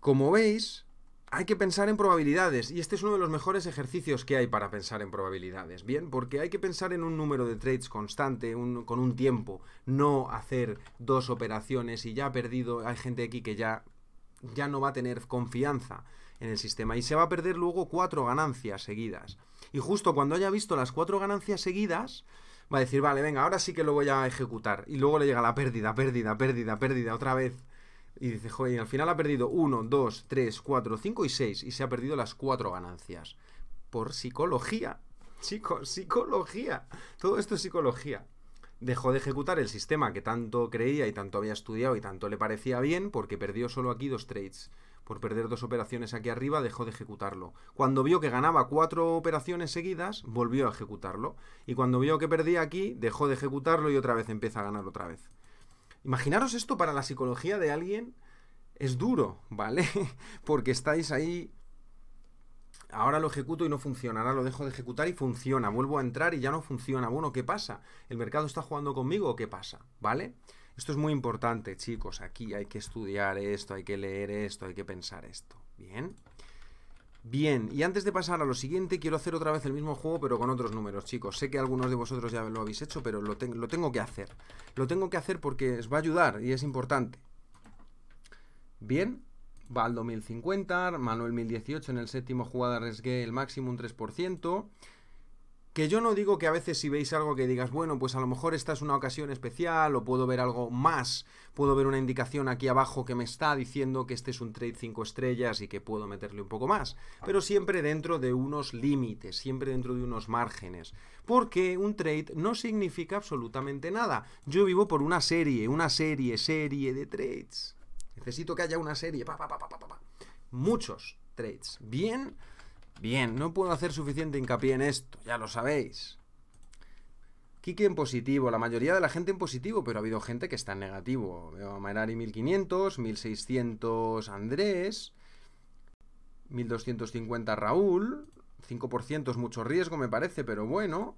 Como veis, hay que pensar en probabilidades y este es uno de los mejores ejercicios que hay para pensar en probabilidades, ¿bien? Porque hay que pensar en un número de trades constante, con un tiempo, no hacer dos operaciones y ya ha perdido, hay gente aquí que ya, ya no va a tener confianza en el sistema y se va a perder luego cuatro ganancias seguidas. Y justo cuando haya visto las cuatro ganancias seguidas, va a decir, vale, venga, ahora sí que lo voy a ejecutar. Y luego le llega la pérdida, pérdida, pérdida, pérdida, otra vez. Y dice, joder, y al final ha perdido uno, dos, 3, cuatro, cinco y seis, Y se ha perdido las cuatro ganancias. Por psicología. Chicos, psicología. Todo esto es psicología. Dejó de ejecutar el sistema que tanto creía y tanto había estudiado y tanto le parecía bien porque perdió solo aquí dos trades por perder dos operaciones aquí arriba, dejó de ejecutarlo. Cuando vio que ganaba cuatro operaciones seguidas, volvió a ejecutarlo. Y cuando vio que perdía aquí, dejó de ejecutarlo y otra vez empieza a ganar otra vez. Imaginaros esto para la psicología de alguien. Es duro, ¿vale? Porque estáis ahí ahora lo ejecuto y no funciona, ahora lo dejo de ejecutar y funciona, vuelvo a entrar y ya no funciona. Bueno, ¿qué pasa? ¿El mercado está jugando conmigo o qué pasa? ¿Vale? Esto es muy importante, chicos. Aquí hay que estudiar esto, hay que leer esto, hay que pensar esto. Bien. Bien, y antes de pasar a lo siguiente, quiero hacer otra vez el mismo juego, pero con otros números, chicos. Sé que algunos de vosotros ya lo habéis hecho, pero lo, tengo que hacer. Lo tengo que hacer porque os va a ayudar y es importante. Bien, Valdo 1050, Manuel 1018 en el séptimo jugador arriesgué el máximo un 3%. Que yo no digo que a veces si veis algo que digas, bueno, pues a lo mejor esta es una ocasión especial o puedo ver algo más, puedo ver una indicación aquí abajo que me está diciendo que este es un trade 5 estrellas y que puedo meterle un poco más, ah. pero siempre dentro de unos límites, siempre dentro de unos márgenes, porque un trade no significa absolutamente nada. Yo vivo por una serie, una serie, serie de trades. Necesito que haya una serie, pa, pa, pa, muchos trades. Bien, Bien, no puedo hacer suficiente hincapié en esto, ya lo sabéis. Kike en positivo, la mayoría de la gente en positivo, pero ha habido gente que está en negativo. Veo a Marari 1500, 1600 Andrés, 1250 Raúl, 5% es mucho riesgo me parece, pero bueno.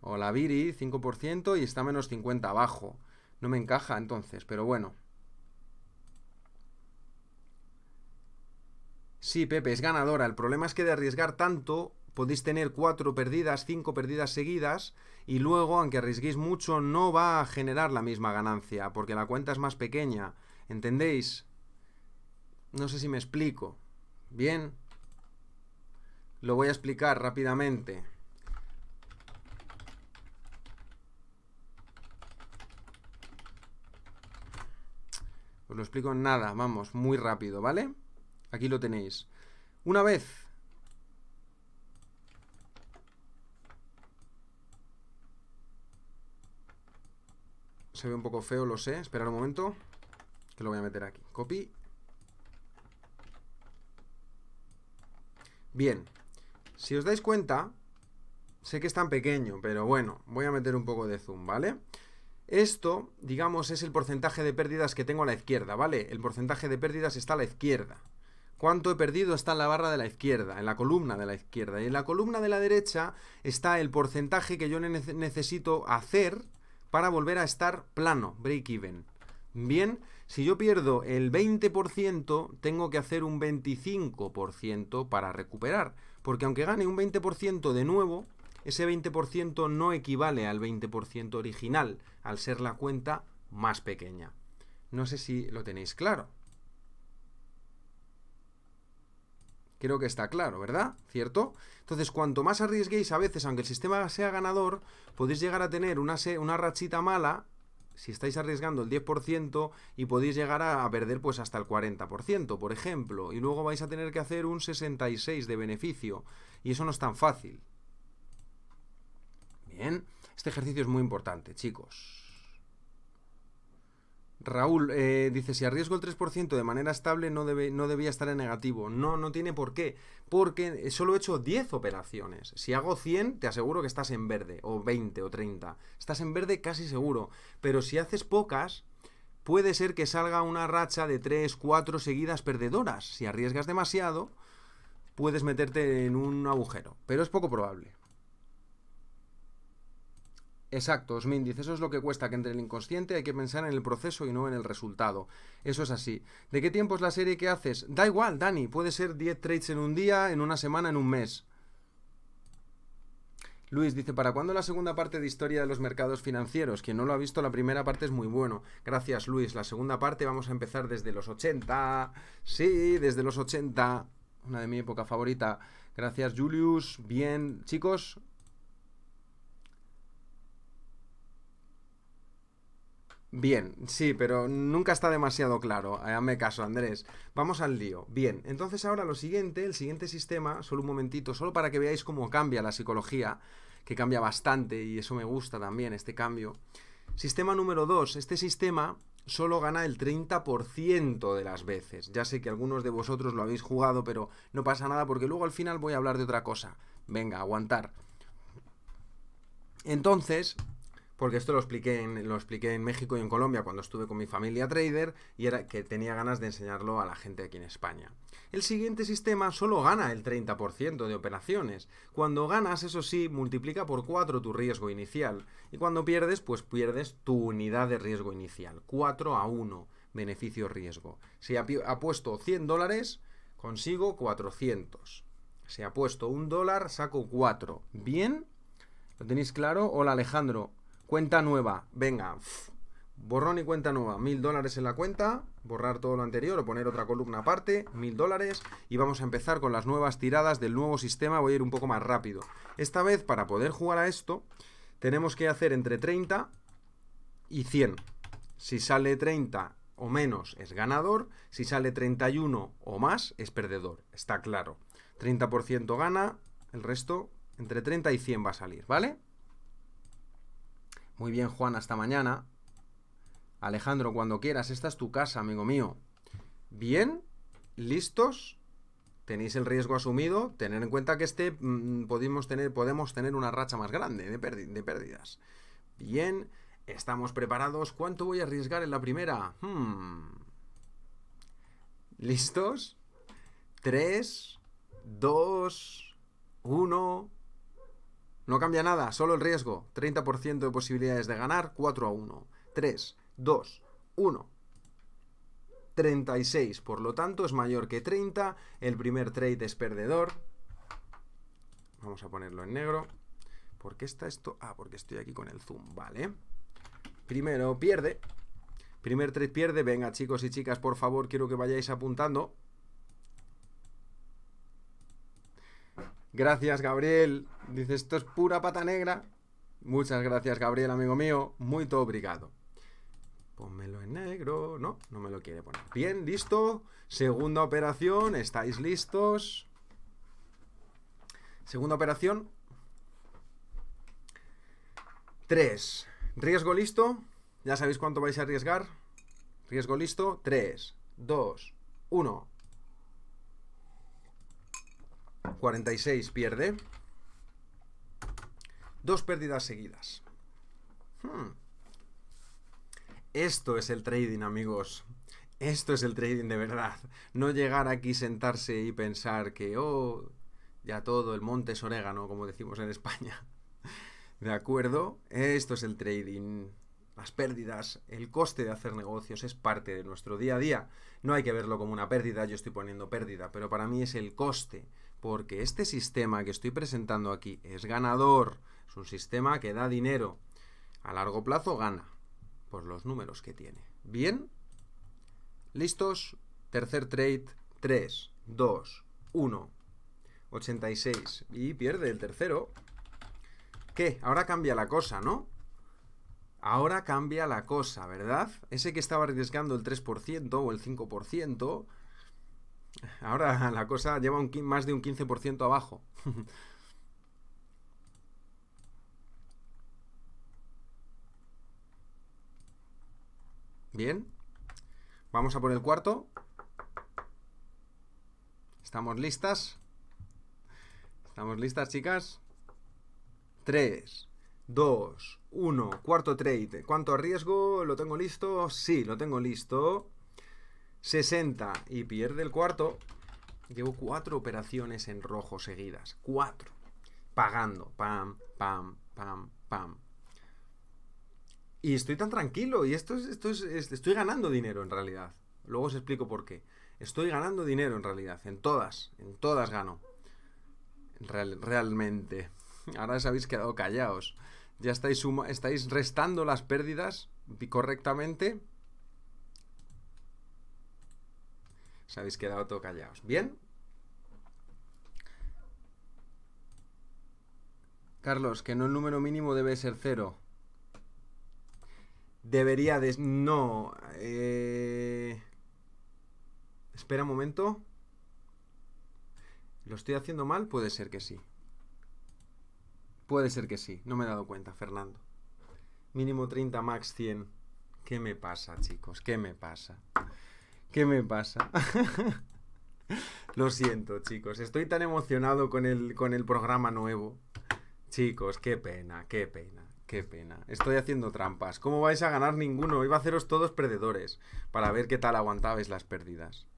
Hola Viri, 5% y está menos 50 abajo. No me encaja entonces, pero bueno. Sí, Pepe, es ganadora. El problema es que de arriesgar tanto podéis tener cuatro perdidas, cinco perdidas seguidas y luego, aunque arriesguéis mucho, no va a generar la misma ganancia porque la cuenta es más pequeña. ¿Entendéis? No sé si me explico. Bien. Lo voy a explicar rápidamente. Os lo explico en nada, vamos, muy rápido, ¿vale? Aquí lo tenéis. Una vez Se ve un poco feo, lo sé. Esperar un momento. Que lo voy a meter aquí. Copy. Bien. Si os dais cuenta, sé que es tan pequeño, pero bueno, voy a meter un poco de zoom, ¿vale? Esto, digamos, es el porcentaje de pérdidas que tengo a la izquierda, ¿vale? El porcentaje de pérdidas está a la izquierda cuánto he perdido está en la barra de la izquierda, en la columna de la izquierda. Y en la columna de la derecha está el porcentaje que yo necesito hacer para volver a estar plano, break-even. Bien, si yo pierdo el 20%, tengo que hacer un 25% para recuperar. Porque aunque gane un 20% de nuevo, ese 20% no equivale al 20% original, al ser la cuenta más pequeña. No sé si lo tenéis claro. Creo que está claro, ¿verdad? ¿Cierto? Entonces, cuanto más arriesguéis a veces, aunque el sistema sea ganador, podéis llegar a tener una, una rachita mala si estáis arriesgando el 10% y podéis llegar a, perder pues hasta el 40%, por ejemplo, y luego vais a tener que hacer un 66 de beneficio, y eso no es tan fácil. Bien, este ejercicio es muy importante, chicos. Raúl eh, dice, si arriesgo el 3% de manera estable no, debe, no debía estar en negativo. No, no tiene por qué, porque solo he hecho 10 operaciones. Si hago 100, te aseguro que estás en verde, o 20 o 30. Estás en verde casi seguro, pero si haces pocas, puede ser que salga una racha de 3, 4 seguidas perdedoras. Si arriesgas demasiado, puedes meterte en un agujero, pero es poco probable. Exacto, Osmin dice, eso es lo que cuesta, que entre el inconsciente hay que pensar en el proceso y no en el resultado. Eso es así. ¿De qué tiempo es la serie que haces? Da igual, Dani, puede ser 10 trades en un día, en una semana, en un mes. Luis dice, ¿para cuándo la segunda parte de Historia de los Mercados Financieros? Quien no lo ha visto, la primera parte es muy bueno. Gracias, Luis. La segunda parte vamos a empezar desde los 80. Sí, desde los 80. Una de mi época favorita. Gracias, Julius. Bien, chicos, Bien, sí, pero nunca está demasiado claro. Eh, hazme caso, Andrés. Vamos al lío. Bien, entonces ahora lo siguiente, el siguiente sistema, solo un momentito, solo para que veáis cómo cambia la psicología, que cambia bastante y eso me gusta también, este cambio. Sistema número 2. Este sistema solo gana el 30% de las veces. Ya sé que algunos de vosotros lo habéis jugado, pero no pasa nada porque luego al final voy a hablar de otra cosa. Venga, aguantar. Entonces, porque esto lo expliqué, en, lo expliqué en México y en Colombia cuando estuve con mi familia trader y era que tenía ganas de enseñarlo a la gente aquí en España. El siguiente sistema solo gana el 30% de operaciones. Cuando ganas, eso sí, multiplica por 4 tu riesgo inicial y cuando pierdes, pues pierdes tu unidad de riesgo inicial, 4 a 1 beneficio riesgo. Si puesto 100 dólares, consigo 400. Si puesto un dólar, saco 4. ¿Bien? ¿Lo tenéis claro? Hola Alejandro. Cuenta nueva, venga. Borrón y cuenta nueva, mil dólares en la cuenta, borrar todo lo anterior o poner otra columna aparte, mil dólares. Y vamos a empezar con las nuevas tiradas del nuevo sistema, voy a ir un poco más rápido. Esta vez, para poder jugar a esto, tenemos que hacer entre 30 y 100. Si sale 30 o menos es ganador, si sale 31 o más es perdedor, está claro. 30% gana, el resto entre 30 y 100 va a salir, ¿vale? Muy bien, Juan, hasta mañana. Alejandro, cuando quieras, esta es tu casa, amigo mío. Bien, listos. Tenéis el riesgo asumido. Tener en cuenta que este mm, podemos, tener, podemos tener una racha más grande de, pérdidas. Bien, estamos preparados. ¿Cuánto voy a arriesgar en la primera? Hmm. ¿Listos? 3, 2, 1. No cambia nada, solo el riesgo. 30% de posibilidades de ganar, 4 a 1. 3, 2, 1. 36, por lo tanto es mayor que 30. El primer trade es perdedor. Vamos a ponerlo en negro. ¿Por qué está esto? Ah, porque estoy aquí con el zoom, vale. Primero pierde. Primer trade pierde. Venga, chicos y chicas, por favor, quiero que vayáis apuntando. Gracias, Gabriel. Dice, esto es pura pata negra. Muchas gracias, Gabriel, amigo mío. Muy todo obrigado. Pónmelo en negro. No, no me lo quiere poner. Bien, listo. Segunda operación. ¿Estáis listos? Segunda operación. Tres. Riesgo listo. Ya sabéis cuánto vais a arriesgar. Riesgo listo. Tres, dos, uno... 46 pierde. Dos pérdidas seguidas. Hmm. Esto es el trading, amigos. Esto es el trading de verdad. No llegar aquí, sentarse y pensar que, oh, ya todo, el monte es orégano, como decimos en España. ¿De acuerdo? Esto es el trading. Las pérdidas, el coste de hacer negocios es parte de nuestro día a día. No hay que verlo como una pérdida, yo estoy poniendo pérdida, pero para mí es el coste porque este sistema que estoy presentando aquí es ganador, es un sistema que da dinero, a largo plazo gana por los números que tiene. Bien, listos, tercer trade, 3, 2, 1, 86 y pierde el tercero. ¿Qué? Ahora cambia la cosa, ¿no? Ahora cambia la cosa, ¿verdad? Ese que estaba arriesgando el 3% o el 5%, Ahora la cosa lleva un, más de un 15% abajo. Bien. Vamos a por el cuarto. ¿Estamos listas? ¿Estamos listas, chicas? 3, 2, 1, cuarto trade. ¿Cuánto riesgo? ¿Lo tengo listo? Sí, lo tengo listo. 60 y pierde el cuarto, llevo cuatro operaciones en rojo seguidas. Cuatro. Pagando. Pam, pam, pam, pam. Y estoy tan tranquilo. Y esto, estoy ganando dinero en realidad. Luego os explico por qué. Estoy ganando dinero en realidad. En todas. En todas gano. realmente. Ahora os habéis quedado callados. Ya estáis, estáis restando las pérdidas correctamente Os habéis quedado todo callados. ¿Bien? Carlos, que no el número mínimo debe ser cero. Debería de... No. Eh, espera un momento. ¿Lo estoy haciendo mal? Puede ser que sí. Puede ser que sí. No me he dado cuenta, Fernando. Mínimo 30, max 100. ¿Qué me pasa, chicos? ¿Qué me pasa? ¿Qué me pasa? Lo siento, chicos. Estoy tan emocionado con el, con el programa nuevo. Chicos, qué pena, qué pena, qué pena. Estoy haciendo trampas. ¿Cómo vais a ganar ninguno? Iba a haceros todos perdedores para ver qué tal aguantabais las pérdidas.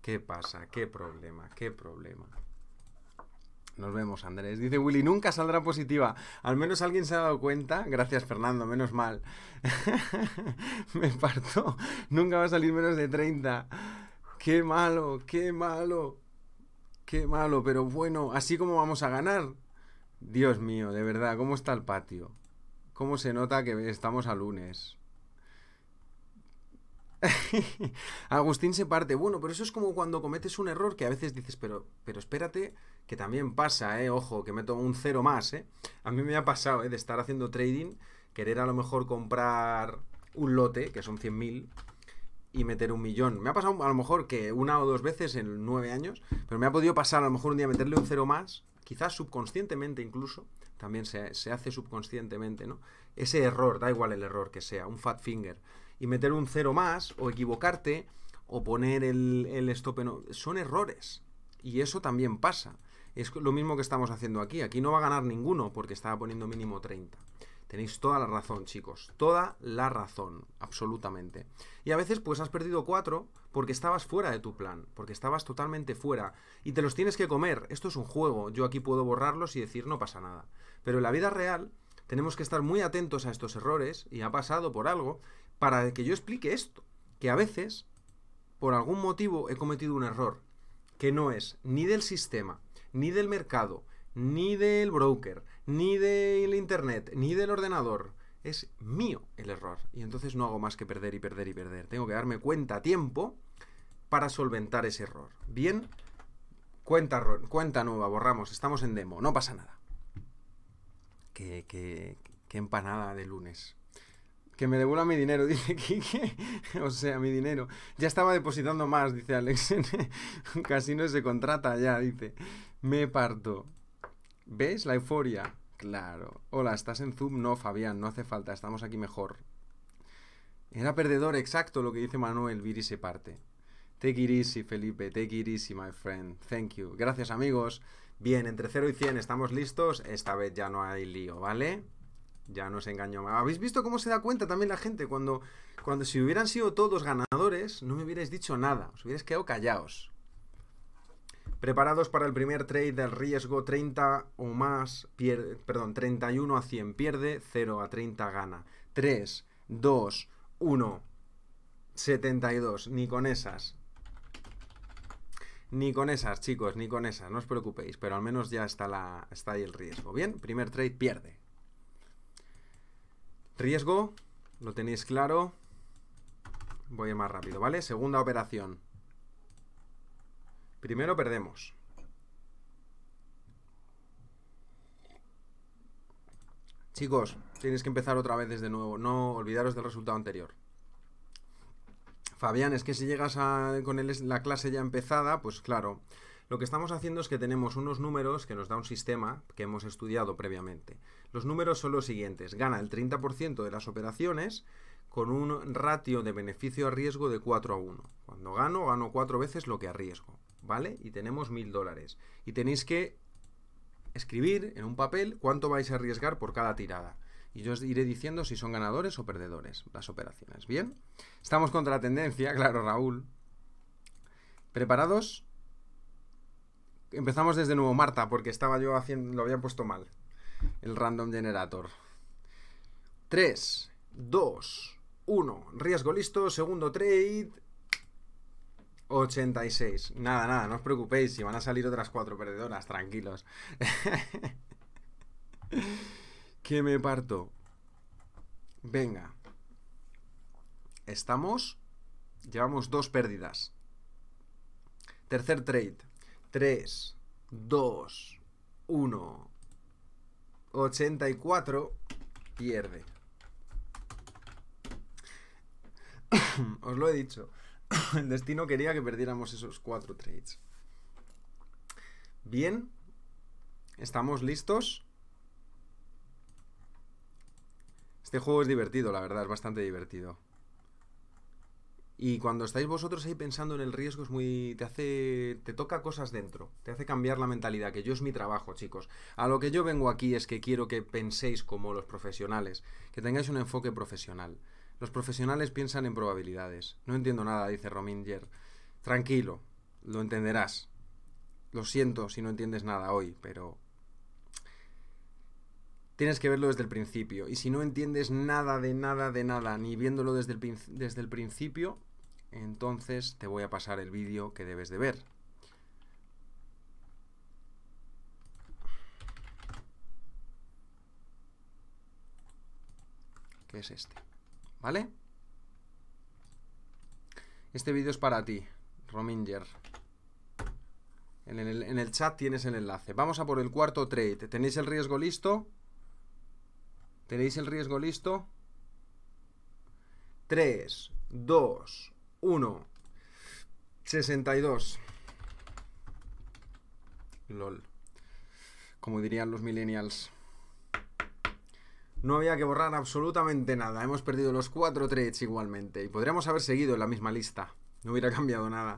¿Qué pasa? ¿Qué problema? ¿Qué problema? Nos vemos, Andrés. Dice Willy, nunca saldrá positiva. Al menos alguien se ha dado cuenta. Gracias, Fernando, menos mal. Me parto. Nunca va a salir menos de 30. Qué malo, qué malo. Qué malo, pero bueno, así como vamos a ganar. Dios mío, de verdad, ¿cómo está el patio? ¿Cómo se nota que estamos a lunes? Agustín se parte. Bueno, pero eso es como cuando cometes un error que a veces dices, pero, pero espérate, que también pasa, ¿eh? Ojo, que meto un cero más, ¿eh? A mí me ha pasado, eh, De estar haciendo trading, querer a lo mejor comprar un lote, que son 100.000, y meter un millón. Me ha pasado a lo mejor que una o dos veces en nueve años, pero me ha podido pasar a lo mejor un día meterle un cero más, quizás subconscientemente incluso, también se, se hace subconscientemente, ¿no? Ese error, da igual el error que sea, un fat finger y meter un cero más o equivocarte o poner el, el stop en... Son errores. Y eso también pasa. Es lo mismo que estamos haciendo aquí. Aquí no va a ganar ninguno porque estaba poniendo mínimo 30. Tenéis toda la razón, chicos. Toda la razón, absolutamente. Y a veces, pues has perdido cuatro porque estabas fuera de tu plan, porque estabas totalmente fuera y te los tienes que comer. Esto es un juego. Yo aquí puedo borrarlos y decir no pasa nada. Pero en la vida real tenemos que estar muy atentos a estos errores y ha pasado por algo para que yo explique esto, que a veces, por algún motivo, he cometido un error, que no es ni del sistema, ni del mercado, ni del broker, ni del internet, ni del ordenador. Es mío el error. Y entonces no hago más que perder y perder y perder. Tengo que darme cuenta a tiempo para solventar ese error. Bien, cuenta, cuenta nueva, borramos, estamos en demo, no pasa nada. qué empanada de lunes. Que me devuelva mi dinero, dice Kike. o sea, mi dinero. Ya estaba depositando más, dice Alex. Casi no se contrata ya, dice. Me parto. ¿Ves la euforia? Claro. Hola, ¿estás en Zoom? No, Fabián, no hace falta, estamos aquí mejor. Era perdedor, exacto lo que dice Manuel. Viri se parte. Take it easy, Felipe. Take it easy, my friend. Thank you. Gracias, amigos. Bien, entre 0 y 100 estamos listos. Esta vez ya no hay lío, ¿vale? ya no engaño más. ¿Habéis visto cómo se da cuenta también la gente? Cuando, cuando si hubieran sido todos ganadores, no me hubierais dicho nada, os hubierais quedado callados. Preparados para el primer trade del riesgo 30 o más, pierde, perdón, 31 a 100 pierde, 0 a 30 gana. 3, 2, 1, 72, ni con esas. Ni con esas, chicos, ni con esas, no os preocupéis, pero al menos ya está, está ahí el riesgo. Bien, primer trade pierde, Riesgo, lo tenéis claro. Voy a ir más rápido, ¿vale? Segunda operación. Primero perdemos. Chicos, tenéis que empezar otra vez desde nuevo. No olvidaros del resultado anterior. Fabián, es que si llegas con la clase ya empezada, pues claro, lo que estamos haciendo es que tenemos unos números que nos da un sistema que hemos estudiado previamente. Los números son los siguientes. Gana el 30% de las operaciones con un ratio de beneficio a riesgo de 4 a 1. Cuando gano, gano 4 veces lo que arriesgo, ¿vale? Y tenemos 1000 dólares. Y tenéis que escribir en un papel cuánto vais a arriesgar por cada tirada. Y yo os iré diciendo si son ganadores o perdedores las operaciones. ¿Bien? Estamos contra la tendencia, claro, Raúl. ¿Preparados? empezamos desde nuevo, Marta, porque estaba yo haciendo, lo había puesto mal. El random generator. 3, 2, 1. Riesgo listo, segundo trade. 86. Nada, nada, no os preocupéis, si van a salir otras cuatro perdedoras, tranquilos. que me parto. Venga. Estamos. Llevamos dos pérdidas. Tercer trade. 3, 2, 1, 84, pierde. Os lo he dicho. El destino quería que perdiéramos esos 4 trades. Bien. ¿Estamos listos? Este juego es divertido, la verdad, es bastante divertido. Y cuando estáis vosotros ahí pensando en el riesgo es muy te hace te toca cosas dentro, te hace cambiar la mentalidad, que yo es mi trabajo, chicos. A lo que yo vengo aquí es que quiero que penséis como los profesionales, que tengáis un enfoque profesional. Los profesionales piensan en probabilidades. No entiendo nada, dice Rominger. Tranquilo, lo entenderás. Lo siento si no entiendes nada hoy, pero tienes que verlo desde el principio. Y si no entiendes nada de nada de nada, ni viéndolo desde el, desde el principio, entonces te voy a pasar el vídeo que debes de ver. Que es este, ¿vale? Este vídeo es para ti, Rominger. En el, chat tienes el enlace. Vamos a por el cuarto trade. ¿Tenéis el riesgo listo? ¿Tenéis el riesgo listo? 3, 2, 1. 62. LOL. Como dirían los millennials. No había que borrar absolutamente nada. Hemos perdido los cuatro trades igualmente. Y podríamos haber seguido en la misma lista. No hubiera cambiado nada.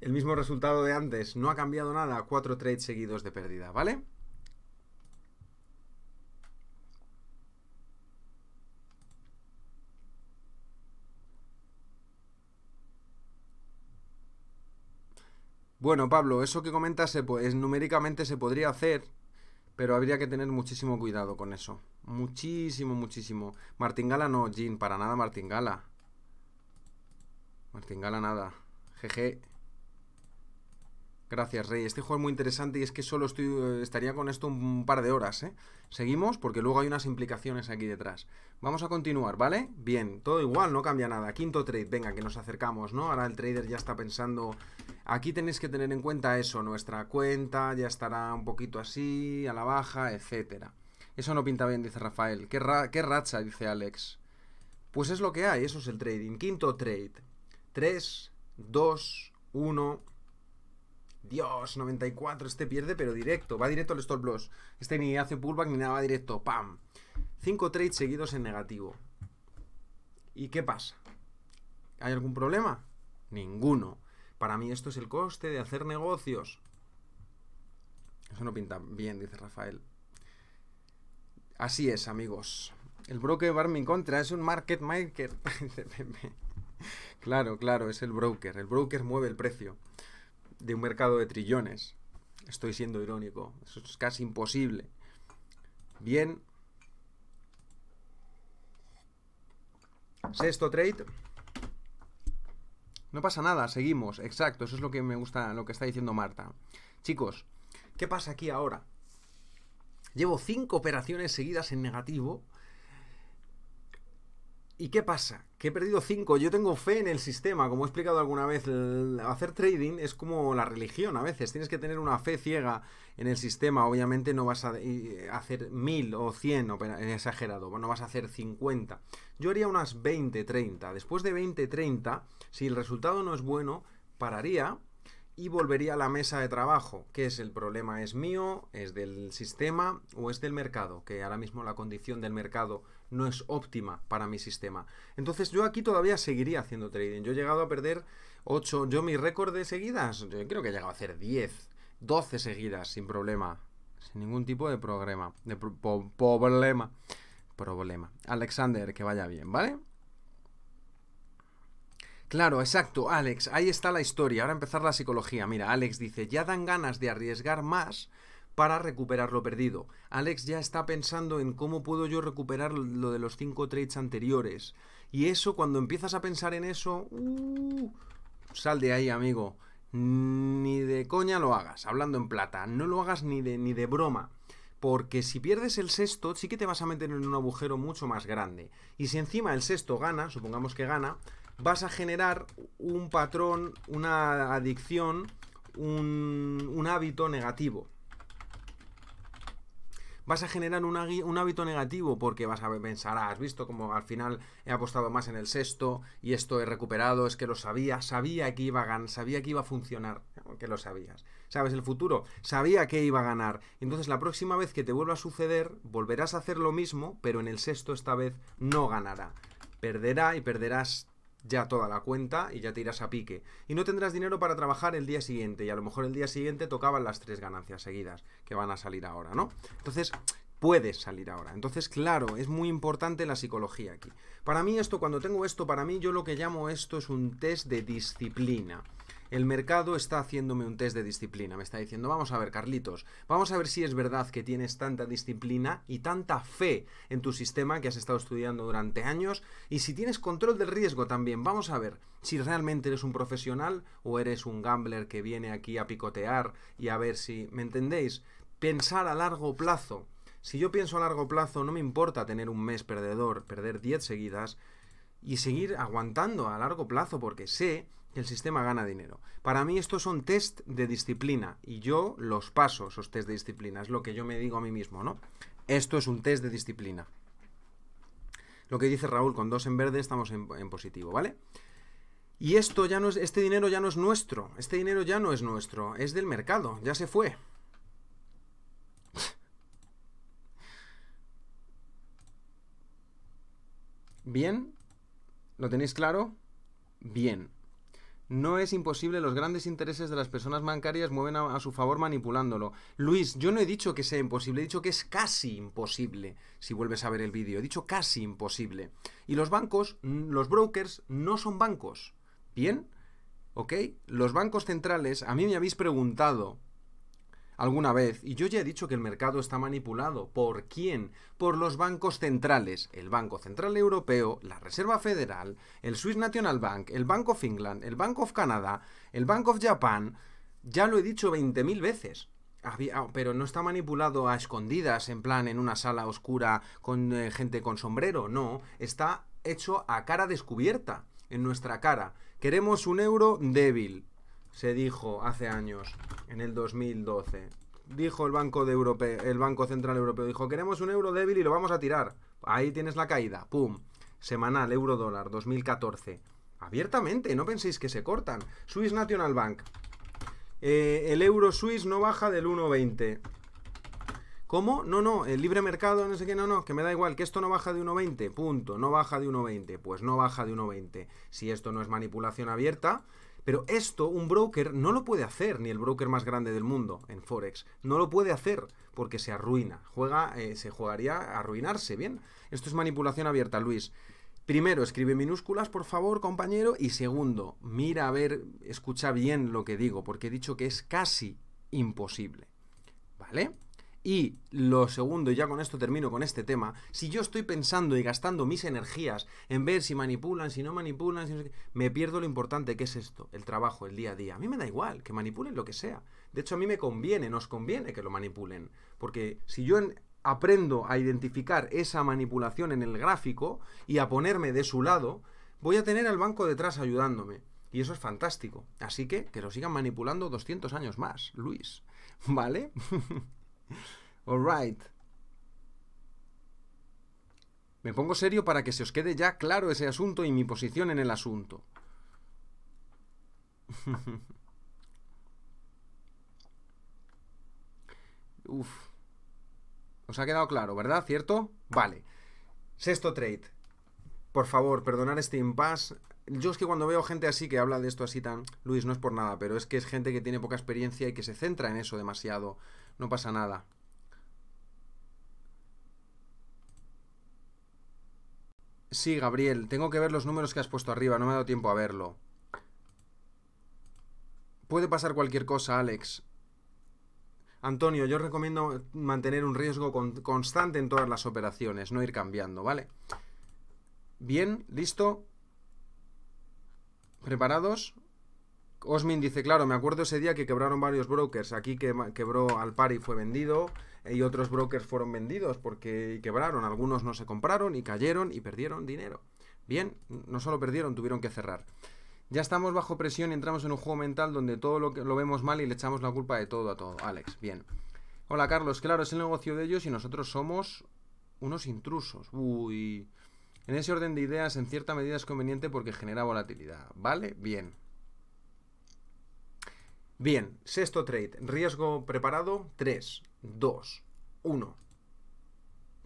El mismo resultado de antes. No ha cambiado nada. Cuatro trades seguidos de pérdida, ¿vale? Bueno, Pablo, eso que comentas numéricamente se podría hacer, pero habría que tener muchísimo cuidado con eso. Muchísimo, muchísimo. Martingala no, Jean. para nada Martingala. Martingala nada. Jeje. Gracias, Rey. Este juego es muy interesante y es que solo eh, estaría con esto un par de horas, ¿eh? Seguimos porque luego hay unas implicaciones aquí detrás. Vamos a continuar, ¿vale? Bien, todo igual, no cambia nada. Quinto trade, venga, que nos acercamos, ¿no? Ahora el trader ya está pensando... Aquí tenéis que tener en cuenta eso, nuestra cuenta ya estará un poquito así, a la baja, etcétera. Eso no pinta bien, dice Rafael. ¿Qué, qué racha? Dice Alex. Pues es lo que hay, eso es el trading. Quinto trade. 3, 2, 1... Dios, 94, este pierde, pero directo. Va directo al stop loss. Este ni hace pullback ni nada, va directo. ¡Pam! 5 trades seguidos en negativo. ¿Y qué pasa? ¿Hay algún problema? Ninguno. Para mí esto es el coste de hacer negocios. Eso no pinta bien, dice Rafael. Así es, amigos. El broker va en contra, es un market maker. claro, claro, es el broker. El broker mueve el precio de un mercado de trillones. Estoy siendo irónico, eso es casi imposible. Bien. Sexto trade. No pasa nada, seguimos. Exacto, eso es lo que me gusta, lo que está diciendo Marta. Chicos, ¿qué pasa aquí ahora? Llevo cinco operaciones seguidas en negativo ¿Y qué pasa? Que he perdido 5. Yo tengo fe en el sistema. Como he explicado alguna vez, hacer trading es como la religión a veces. Tienes que tener una fe ciega en el sistema. Obviamente no vas a eh, hacer 1000 o 100, exagerado. No vas a hacer 50. Yo haría unas 20, 30. Después de 20, 30, si el resultado no es bueno, pararía y volvería a la mesa de trabajo, que es el problema es mío, es del sistema o es del mercado, que ahora mismo la condición del mercado no es óptima para mi sistema. Entonces yo aquí todavía seguiría haciendo trading. Yo he llegado a perder 8, yo mi récord de seguidas, yo creo que he llegado a hacer 10, 12 seguidas sin problema, sin ningún tipo de problema, de problema. Problema. Alexander, que vaya bien, ¿vale? Claro, exacto, Alex, ahí está la historia. Ahora empezar la psicología. Mira, Alex dice, ya dan ganas de arriesgar más para recuperar lo perdido. Alex ya está pensando en cómo puedo yo recuperar lo de los cinco trades anteriores. Y eso, cuando empiezas a pensar en eso, uh, sal de ahí, amigo. Ni de coña lo hagas, hablando en plata. No lo hagas ni de, ni de broma. Porque si pierdes el sexto, sí que te vas a meter en un agujero mucho más grande. Y si encima el sexto gana, supongamos que gana, vas a generar un patrón, una adicción, un, hábito negativo. Vas a generar un, hábito negativo porque vas a pensar, ah, has visto como al final he apostado más en el sexto y esto he recuperado, es que lo sabía, sabía que iba a ganar, sabía que iba a funcionar, que lo sabías. ¿Sabes? El futuro, sabía que iba a ganar. Entonces la próxima vez que te vuelva a suceder, volverás a hacer lo mismo, pero en el sexto esta vez no ganará perderá y perderás ya toda la cuenta y ya te irás a pique. Y no tendrás dinero para trabajar el día siguiente. Y a lo mejor el día siguiente tocaban las tres ganancias seguidas que van a salir ahora, ¿no? Entonces, puedes salir ahora. Entonces, claro, es muy importante la psicología aquí. Para mí esto, cuando tengo esto, para mí yo lo que llamo esto es un test de disciplina el mercado está haciéndome un test de disciplina. Me está diciendo, vamos a ver, Carlitos, vamos a ver si es verdad que tienes tanta disciplina y tanta fe en tu sistema que has estado estudiando durante años y si tienes control del riesgo también. Vamos a ver si realmente eres un profesional o eres un gambler que viene aquí a picotear y a ver si, ¿me entendéis? Pensar a largo plazo. Si yo pienso a largo plazo, no me importa tener un mes perdedor, perder 10 seguidas y seguir aguantando a largo plazo porque sé el sistema gana dinero. Para mí estos son test de disciplina y yo los paso, esos test de disciplina, es lo que yo me digo a mí mismo, ¿no? Esto es un test de disciplina. Lo que dice Raúl, con dos en verde estamos en, en positivo, ¿vale? Y esto ya no es, este dinero ya no es nuestro, este dinero ya no es nuestro, es del mercado, ya se fue. Bien, ¿lo tenéis claro? Bien. No es imposible, los grandes intereses de las personas bancarias mueven a, su favor manipulándolo. Luis, yo no he dicho que sea imposible, he dicho que es casi imposible, si vuelves a ver el vídeo, he dicho casi imposible. Y los bancos, los brokers, no son bancos. ¿Bien? ¿Ok? Los bancos centrales, a mí me habéis preguntado alguna vez, y yo ya he dicho que el mercado está manipulado. ¿Por quién? Por los bancos centrales, el Banco Central Europeo, la Reserva Federal, el Swiss National Bank, el Bank of England, el Bank of Canadá, el Bank of Japan. Ya lo he dicho 20.000 veces. Ah, pero no está manipulado a escondidas, en plan en una sala oscura con eh, gente con sombrero, no, está hecho a cara descubierta, en nuestra cara. Queremos un euro débil, se dijo hace años, en el 2012. Dijo el Banco, de Europeo, el Banco Central Europeo, dijo, queremos un euro débil y lo vamos a tirar. Ahí tienes la caída, ¡pum! Semanal, euro dólar, 2014. Abiertamente, no penséis que se cortan. Swiss National Bank. Eh, el euro Swiss no baja del 1,20. ¿Cómo? No, no, el libre mercado, no sé qué, no, no, que me da igual, que esto no baja de 1,20, punto, no baja de 1,20, pues no baja de 1,20. Si esto no es manipulación abierta, pero esto un broker no lo puede hacer, ni el broker más grande del mundo en Forex. No lo puede hacer porque se arruina. Juega, eh, se jugaría a arruinarse, ¿bien? Esto es manipulación abierta, Luis. Primero, escribe minúsculas, por favor, compañero. Y segundo, mira a ver, escucha bien lo que digo, porque he dicho que es casi imposible. ¿Vale? Y lo segundo, y ya con esto termino con este tema, si yo estoy pensando y gastando mis energías en ver si manipulan, si no manipulan, me pierdo lo importante que es esto, el trabajo, el día a día. A mí me da igual que manipulen lo que sea. De hecho, a mí me conviene, nos conviene que lo manipulen. Porque si yo aprendo a identificar esa manipulación en el gráfico y a ponerme de su lado, voy a tener al banco detrás ayudándome. Y eso es fantástico. Así que que lo sigan manipulando 200 años más, Luis. ¿Vale? Alright. Me pongo serio para que se os quede ya claro ese asunto y mi posición en el asunto. Uf. Os ha quedado claro, ¿verdad? ¿Cierto? Vale. Sexto trade. Por favor, perdonar este impasse. Yo es que cuando veo gente así que habla de esto así tan... Luis, no es por nada, pero es que es gente que tiene poca experiencia y que se centra en eso demasiado no pasa nada. Sí, Gabriel, tengo que ver los números que has puesto arriba, no me ha dado tiempo a verlo. Puede pasar cualquier cosa, Alex. Antonio, yo recomiendo mantener un riesgo constante en todas las operaciones, no ir cambiando, ¿vale? Bien, listo. ¿Preparados? Osmin dice, claro, me acuerdo ese día que quebraron varios brokers. Aquí que quebró Alpari y fue vendido, eh, y otros brokers fueron vendidos porque quebraron. Algunos no se compraron y cayeron y perdieron dinero. Bien, no solo perdieron, tuvieron que cerrar. Ya estamos bajo presión y entramos en un juego mental donde todo lo, lo vemos mal y le echamos la culpa de todo a todo. Alex, bien. Hola Carlos, claro, es el negocio de ellos y nosotros somos unos intrusos. Uy. En ese orden de ideas, en cierta medida es conveniente porque genera volatilidad. ¿Vale? Bien. Bien, sexto trade, riesgo preparado, 3, 2, 1,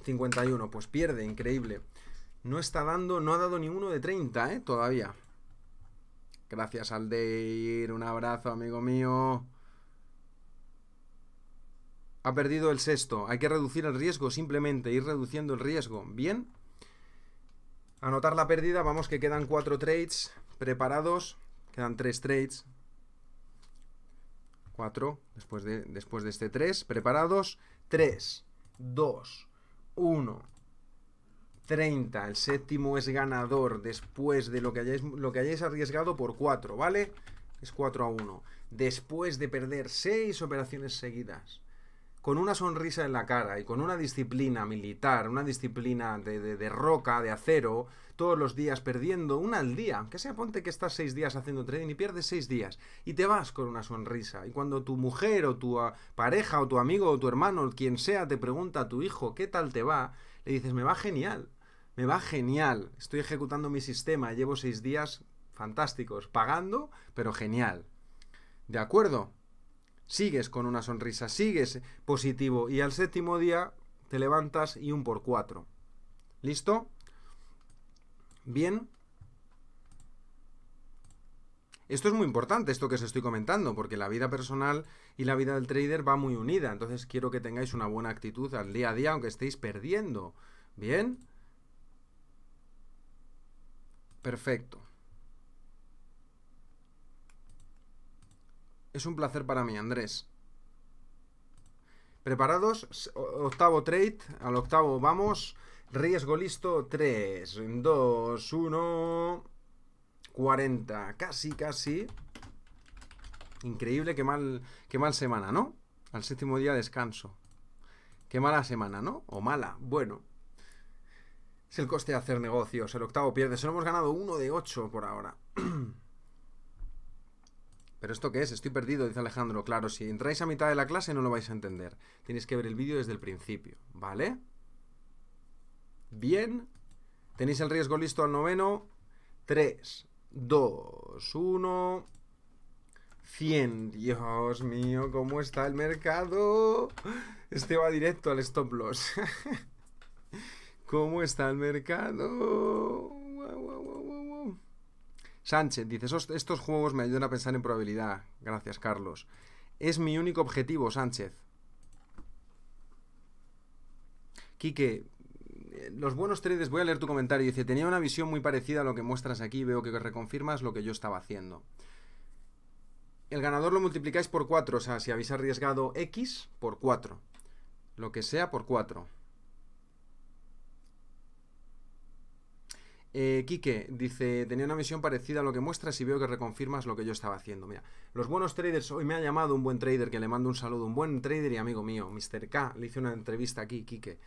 51, pues pierde, increíble. No está dando, no ha dado ni uno de 30, ¿eh? Todavía. Gracias Aldeir, un abrazo amigo mío. Ha perdido el sexto, hay que reducir el riesgo, simplemente ir reduciendo el riesgo. Bien. Anotar la pérdida, vamos que quedan cuatro trades preparados, quedan tres trades, 4, después de, después de este 3. ¿Preparados? 3, 2, 1, 30. El séptimo es ganador después de lo que hayáis, lo que hayáis arriesgado por 4, ¿vale? Es 4 a 1. Después de perder 6 operaciones seguidas, con una sonrisa en la cara y con una disciplina militar, una disciplina de, de roca, de acero, todos los días perdiendo una al día, que sea ponte que estás seis días haciendo trading y pierdes seis días y te vas con una sonrisa. Y cuando tu mujer o tu ah, pareja o tu amigo o tu hermano, quien sea, te pregunta a tu hijo qué tal te va, le dices, me va genial, me va genial, estoy ejecutando mi sistema, llevo seis días fantásticos, pagando, pero genial. ¿De acuerdo? Sigues con una sonrisa, sigues positivo y al séptimo día te levantas y un por cuatro. ¿Listo? Bien. Esto es muy importante, esto que os estoy comentando, porque la vida personal y la vida del trader va muy unida. Entonces quiero que tengáis una buena actitud al día a día, aunque estéis perdiendo. Bien. Perfecto. Es un placer para mí, Andrés. ¿Preparados? Octavo trade, al octavo vamos. Riesgo listo, 3, 2, 1, 40, casi, casi. Increíble, qué mal, qué mal semana, ¿no? Al séptimo día descanso. Qué mala semana, ¿no? O mala, bueno. Es el coste de hacer negocios, el octavo pierde, solo hemos ganado uno de 8 por ahora. ¿Pero esto qué es? Estoy perdido, dice Alejandro. Claro, si entráis a mitad de la clase no lo vais a entender. Tenéis que ver el vídeo desde el principio, ¿vale? Bien. Tenéis el riesgo listo al noveno. 3, 2, 1. 100. Dios mío, ¿cómo está el mercado? Este va directo al stop loss. ¿Cómo está el mercado? Sánchez dice, estos juegos me ayudan a pensar en probabilidad. Gracias, Carlos. Es mi único objetivo, Sánchez. Quique, los buenos traders, voy a leer tu comentario, dice, tenía una visión muy parecida a lo que muestras aquí, veo que reconfirmas lo que yo estaba haciendo. El ganador lo multiplicáis por 4, o sea, si habéis arriesgado X, por 4. Lo que sea, por 4. Eh, Quique dice, tenía una visión parecida a lo que muestras y veo que reconfirmas lo que yo estaba haciendo. Mira, los buenos traders, hoy me ha llamado un buen trader, que le mando un saludo, un buen trader y amigo mío, Mr. K, le hice una entrevista aquí, Quique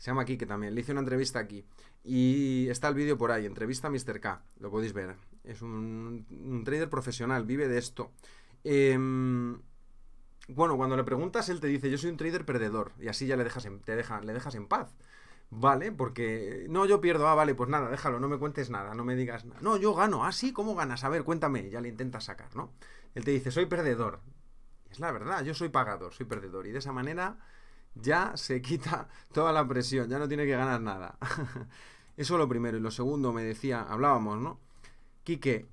se llama Kike también, le hice una entrevista aquí. Y está el vídeo por ahí, entrevista a Mr. K, lo podéis ver. Es un, trader profesional, vive de esto. Em, bueno, cuando le preguntas, él te dice, yo soy un trader perdedor, y así ya le dejas en, te deja, le dejas en paz. Vale, porque no, yo pierdo, ah, vale, pues nada, déjalo, no me cuentes nada, no me digas nada. No, yo gano, ah, sí, ¿cómo ganas? A ver, cuéntame, ya le intentas sacar, ¿no? Él te dice, soy perdedor. es la verdad, yo soy pagador, soy perdedor. Y de esa manera ya se quita toda la presión, ya no tiene que ganar nada. Eso lo primero. Y lo segundo, me decía, hablábamos, ¿no? Quique,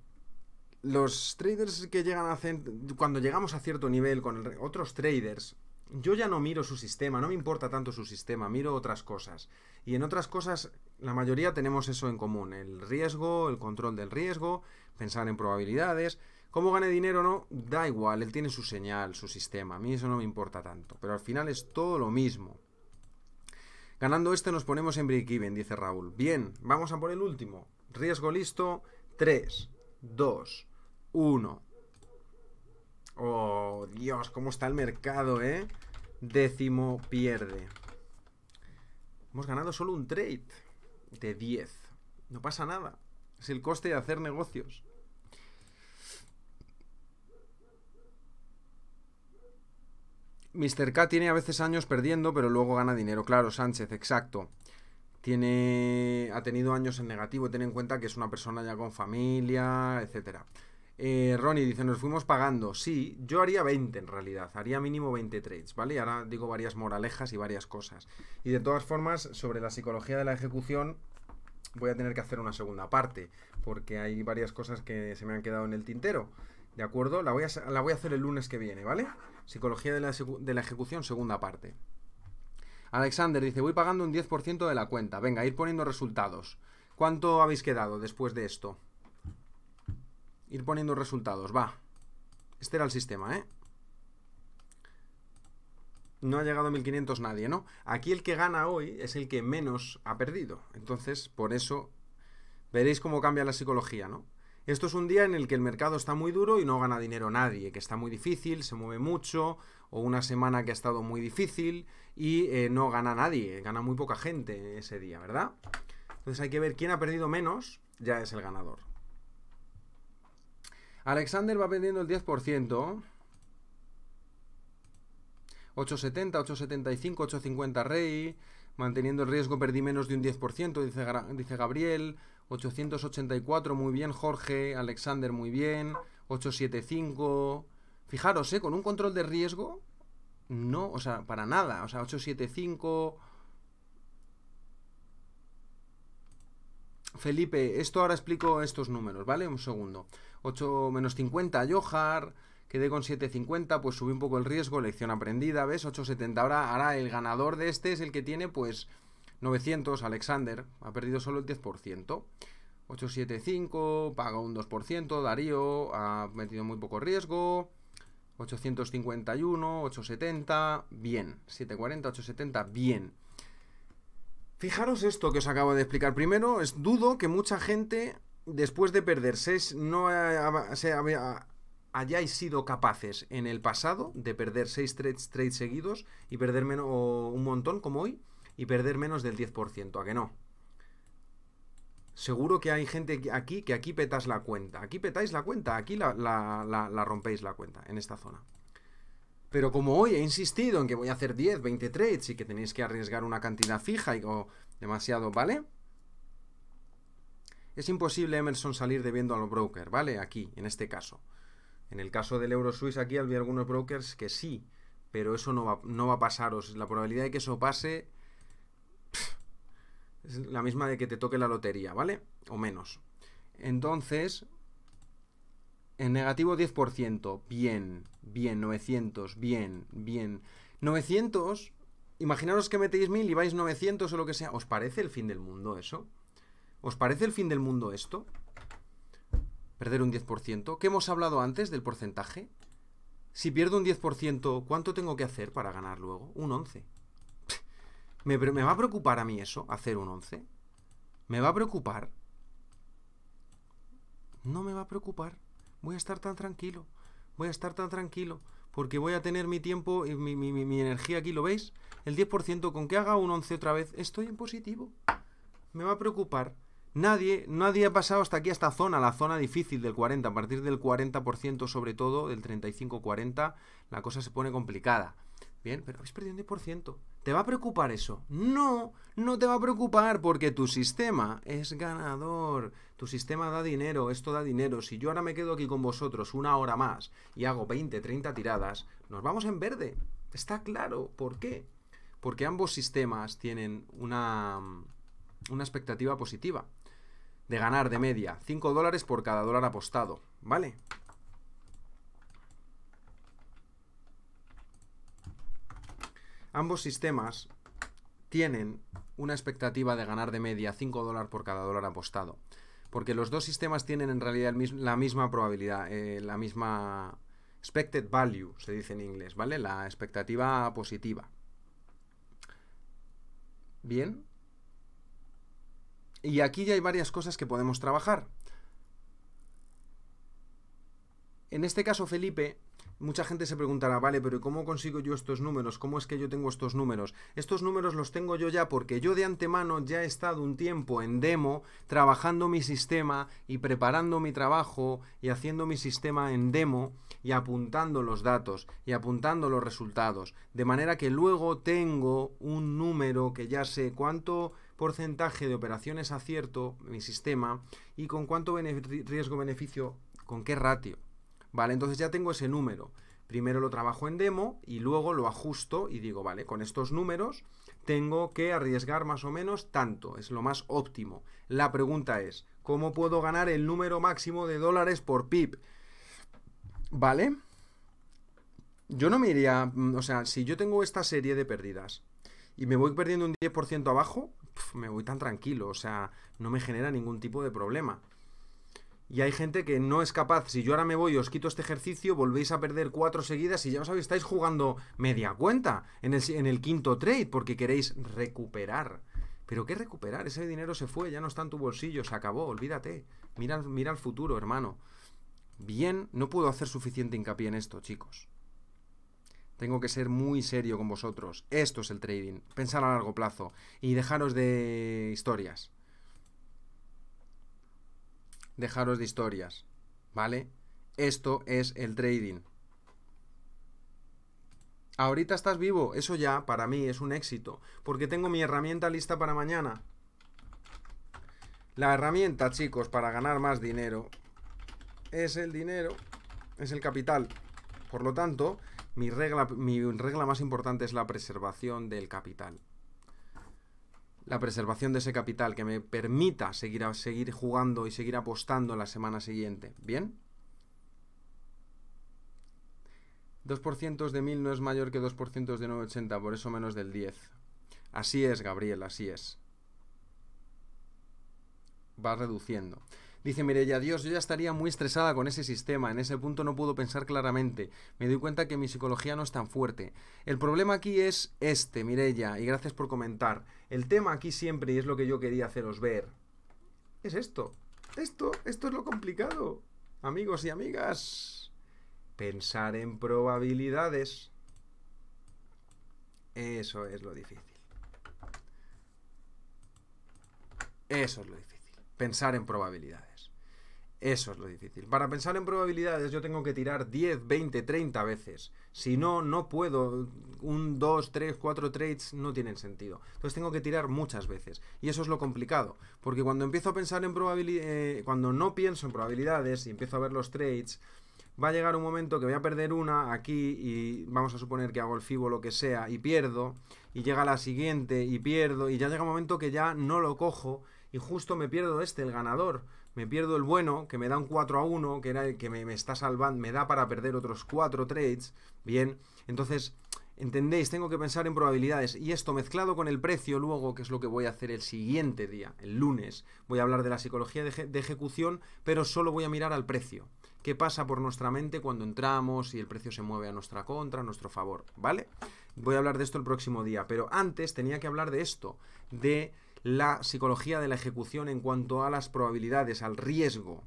los traders que llegan a hacer, cuando llegamos a cierto nivel con otros traders, yo ya no miro su sistema, no me importa tanto su sistema, miro otras cosas. Y en otras cosas, la mayoría tenemos eso en común, el riesgo, el control del riesgo, pensar en probabilidades. Cómo gane dinero o no, da igual, él tiene su señal, su sistema, a mí eso no me importa tanto, pero al final es todo lo mismo. Ganando este nos ponemos en break-even, dice Raúl. Bien, vamos a por el último. Riesgo listo, 3, 2, 1. Oh, Dios, cómo está el mercado, ¿eh? Décimo pierde. Hemos ganado solo un trade de 10. No pasa nada. Es el coste de hacer negocios. Mr. K tiene a veces años perdiendo, pero luego gana dinero. Claro, Sánchez, exacto. Tiene, ha tenido años en negativo, ten en cuenta que es una persona ya con familia, etc. Eh, Ronnie dice, nos fuimos pagando. Sí, yo haría 20 en realidad, haría mínimo 20 trades, ¿vale? ahora digo varias moralejas y varias cosas. Y de todas formas, sobre la psicología de la ejecución, voy a tener que hacer una segunda parte, porque hay varias cosas que se me han quedado en el tintero. ¿De acuerdo? La voy, a, hacer el lunes que viene, ¿vale? Psicología de la, de la ejecución, segunda parte. Alexander dice, voy pagando un 10% de la cuenta. Venga, ir poniendo resultados. ¿Cuánto habéis quedado después de esto? Ir poniendo resultados, va. Este era el sistema, ¿eh? No ha llegado a 1500 nadie, ¿no? Aquí el que gana hoy es el que menos ha perdido. Entonces, por eso, veréis cómo cambia la psicología, ¿no? Esto es un día en el que el mercado está muy duro y no gana dinero nadie, que está muy difícil, se mueve mucho, o una semana que ha estado muy difícil y eh, no gana nadie, gana muy poca gente ese día, ¿verdad? Entonces hay que ver quién ha perdido menos, ya es el ganador. Alexander va perdiendo el 10%. 870, 875, 850 rey, manteniendo el riesgo perdí menos de un 10%, dice, dice Gabriel. 884, muy bien, Jorge. Alexander, muy bien. 875. Fijaros, ¿eh? con un control de riesgo, no, o sea, para nada. O sea, 875. Felipe, esto ahora explico estos números, ¿vale? Un segundo. 8 menos 50, Johar. Quedé con 7.50, pues subí un poco el riesgo, lección aprendida, ¿ves? 8.70 ahora, el ganador de este es el que tiene pues 900, Alexander, ha perdido solo el 10%. 875, paga un 2%, Darío ha metido muy poco riesgo. 851, 870, bien. 740, 870, bien. Fijaros esto que os acabo de explicar. Primero, es dudo que mucha gente, después de perder 6, no se, hayáis sido capaces en el pasado de perder 6 trades, seguidos y perder menos, un montón como hoy y perder menos del 10%, ¿a que no? Seguro que hay gente aquí que aquí petas la cuenta, aquí petáis la cuenta, aquí la, rompéis la cuenta en esta zona. Pero como hoy he insistido en que voy a hacer 10, 20 trades y que tenéis que arriesgar una cantidad fija y, o demasiado, ¿vale? Es imposible, Emerson, salir debiendo al broker, ¿vale? Aquí, en este caso. En el caso del euro Suisse aquí había algunos brokers que sí, pero eso no va, a pasaros. La probabilidad de que eso pase es la misma de que te toque la lotería, ¿vale? O menos. Entonces, en negativo 10%, bien, bien, 900, bien, bien. 900, imaginaros que metéis 1000 y vais 900 o lo que sea. ¿Os parece el fin del mundo eso? ¿Os parece el fin del mundo esto? Perder un 10%. ¿Qué hemos hablado antes del porcentaje? Si pierdo un 10%, ¿cuánto tengo que hacer para ganar luego? Un 11. ¿Me, va a preocupar a mí eso? ¿Hacer un 11? ¿Me va a preocupar? No me va a preocupar. Voy a estar tan tranquilo. Voy a estar tan tranquilo. Porque voy a tener mi tiempo y mi, mi energía aquí, ¿lo veis? El 10% con que haga un 11 otra vez, estoy en positivo. Me va a preocupar Nadie, nadie ha pasado hasta aquí, a esta zona, la zona difícil del 40. A partir del 40% sobre todo, del 35-40, la cosa se pone complicada. Bien, pero habéis perdido un 10%. ¿Te va a preocupar eso? No, no te va a preocupar porque tu sistema es ganador. Tu sistema da dinero, esto da dinero. Si yo ahora me quedo aquí con vosotros una hora más y hago 20, 30 tiradas, nos vamos en verde. Está claro. ¿Por qué? Porque ambos sistemas tienen una, una expectativa positiva de ganar de media 5 dólares por cada dólar apostado, ¿vale? Ambos sistemas tienen una expectativa de ganar de media 5 dólares por cada dólar apostado, porque los dos sistemas tienen en realidad la misma probabilidad, eh, la misma expected value, se dice en inglés, ¿vale? La expectativa positiva. Bien, y aquí ya hay varias cosas que podemos trabajar. En este caso, Felipe, mucha gente se preguntará, vale, pero ¿cómo consigo yo estos números? ¿Cómo es que yo tengo estos números? Estos números los tengo yo ya porque yo de antemano ya he estado un tiempo en demo trabajando mi sistema y preparando mi trabajo y haciendo mi sistema en demo y apuntando los datos y apuntando los resultados. De manera que luego tengo un número que ya sé cuánto porcentaje de operaciones acierto mi sistema y con cuánto riesgo-beneficio, con qué ratio. Vale, entonces ya tengo ese número. Primero lo trabajo en demo y luego lo ajusto y digo, vale, con estos números tengo que arriesgar más o menos tanto, es lo más óptimo. La pregunta es, ¿cómo puedo ganar el número máximo de dólares por PIB? ¿Vale? Yo no me iría, mm, o sea, si yo tengo esta serie de pérdidas y me voy perdiendo un 10% abajo, me voy tan tranquilo, o sea, no me genera ningún tipo de problema. Y hay gente que no es capaz, si yo ahora me voy y os quito este ejercicio, volvéis a perder cuatro seguidas y ya os habéis, estáis jugando media cuenta en el, quinto trade porque queréis recuperar. Pero ¿qué recuperar? Ese dinero se fue, ya no está en tu bolsillo, se acabó, olvídate. Mira, mira el futuro, hermano. Bien, no puedo hacer suficiente hincapié en esto, chicos. Tengo que ser muy serio con vosotros. Esto es el trading. Pensar a largo plazo. Y dejaros de historias. Dejaros de historias. ¿Vale? Esto es el trading. Ahorita estás vivo. Eso ya, para mí, es un éxito. Porque tengo mi herramienta lista para mañana. La herramienta, chicos, para ganar más dinero es el dinero. Es el capital. Por lo tanto, mi regla, mi regla más importante es la preservación del capital. La preservación de ese capital que me permita seguir, seguir jugando y seguir apostando la semana siguiente. ¿Bien? 2% de 1000 no es mayor que 2% de 980, por eso menos del 10. Así es, Gabriel, así es. Va reduciendo. Dice Mireya, Dios, yo ya estaría muy estresada con ese sistema, en ese punto no puedo pensar claramente, me doy cuenta que mi psicología no es tan fuerte. El problema aquí es este, Mireya, y gracias por comentar. El tema aquí siempre, y es lo que yo quería haceros ver, es esto. Esto, esto es lo complicado, amigos y amigas. Pensar en probabilidades. Eso es lo difícil. Eso es lo difícil. Pensar en probabilidades. Eso es lo difícil. Para pensar en probabilidades yo tengo que tirar 10, 20, 30 veces. Si no, no puedo. Un, dos, tres, cuatro trades no tienen sentido. Entonces tengo que tirar muchas veces. Y eso es lo complicado. Porque cuando empiezo a pensar en probabilidades, eh, cuando no pienso en probabilidades y empiezo a ver los trades, va a llegar un momento que voy a perder una aquí y vamos a suponer que hago el FIBO lo que sea y pierdo. Y llega la siguiente y pierdo. Y ya llega un momento que ya no lo cojo y justo me pierdo este, el ganador me pierdo el bueno, que me da un 4 a 1, que era el que me, está salvando, me da para perder otros 4 trades, bien, entonces, ¿entendéis? Tengo que pensar en probabilidades y esto mezclado con el precio luego, que es lo que voy a hacer el siguiente día, el lunes, voy a hablar de la psicología de ejecución, pero solo voy a mirar al precio, qué pasa por nuestra mente cuando entramos y el precio se mueve a nuestra contra, a nuestro favor, ¿vale? Voy a hablar de esto el próximo día, pero antes tenía que hablar de esto, de la psicología de la ejecución en cuanto a las probabilidades, al riesgo.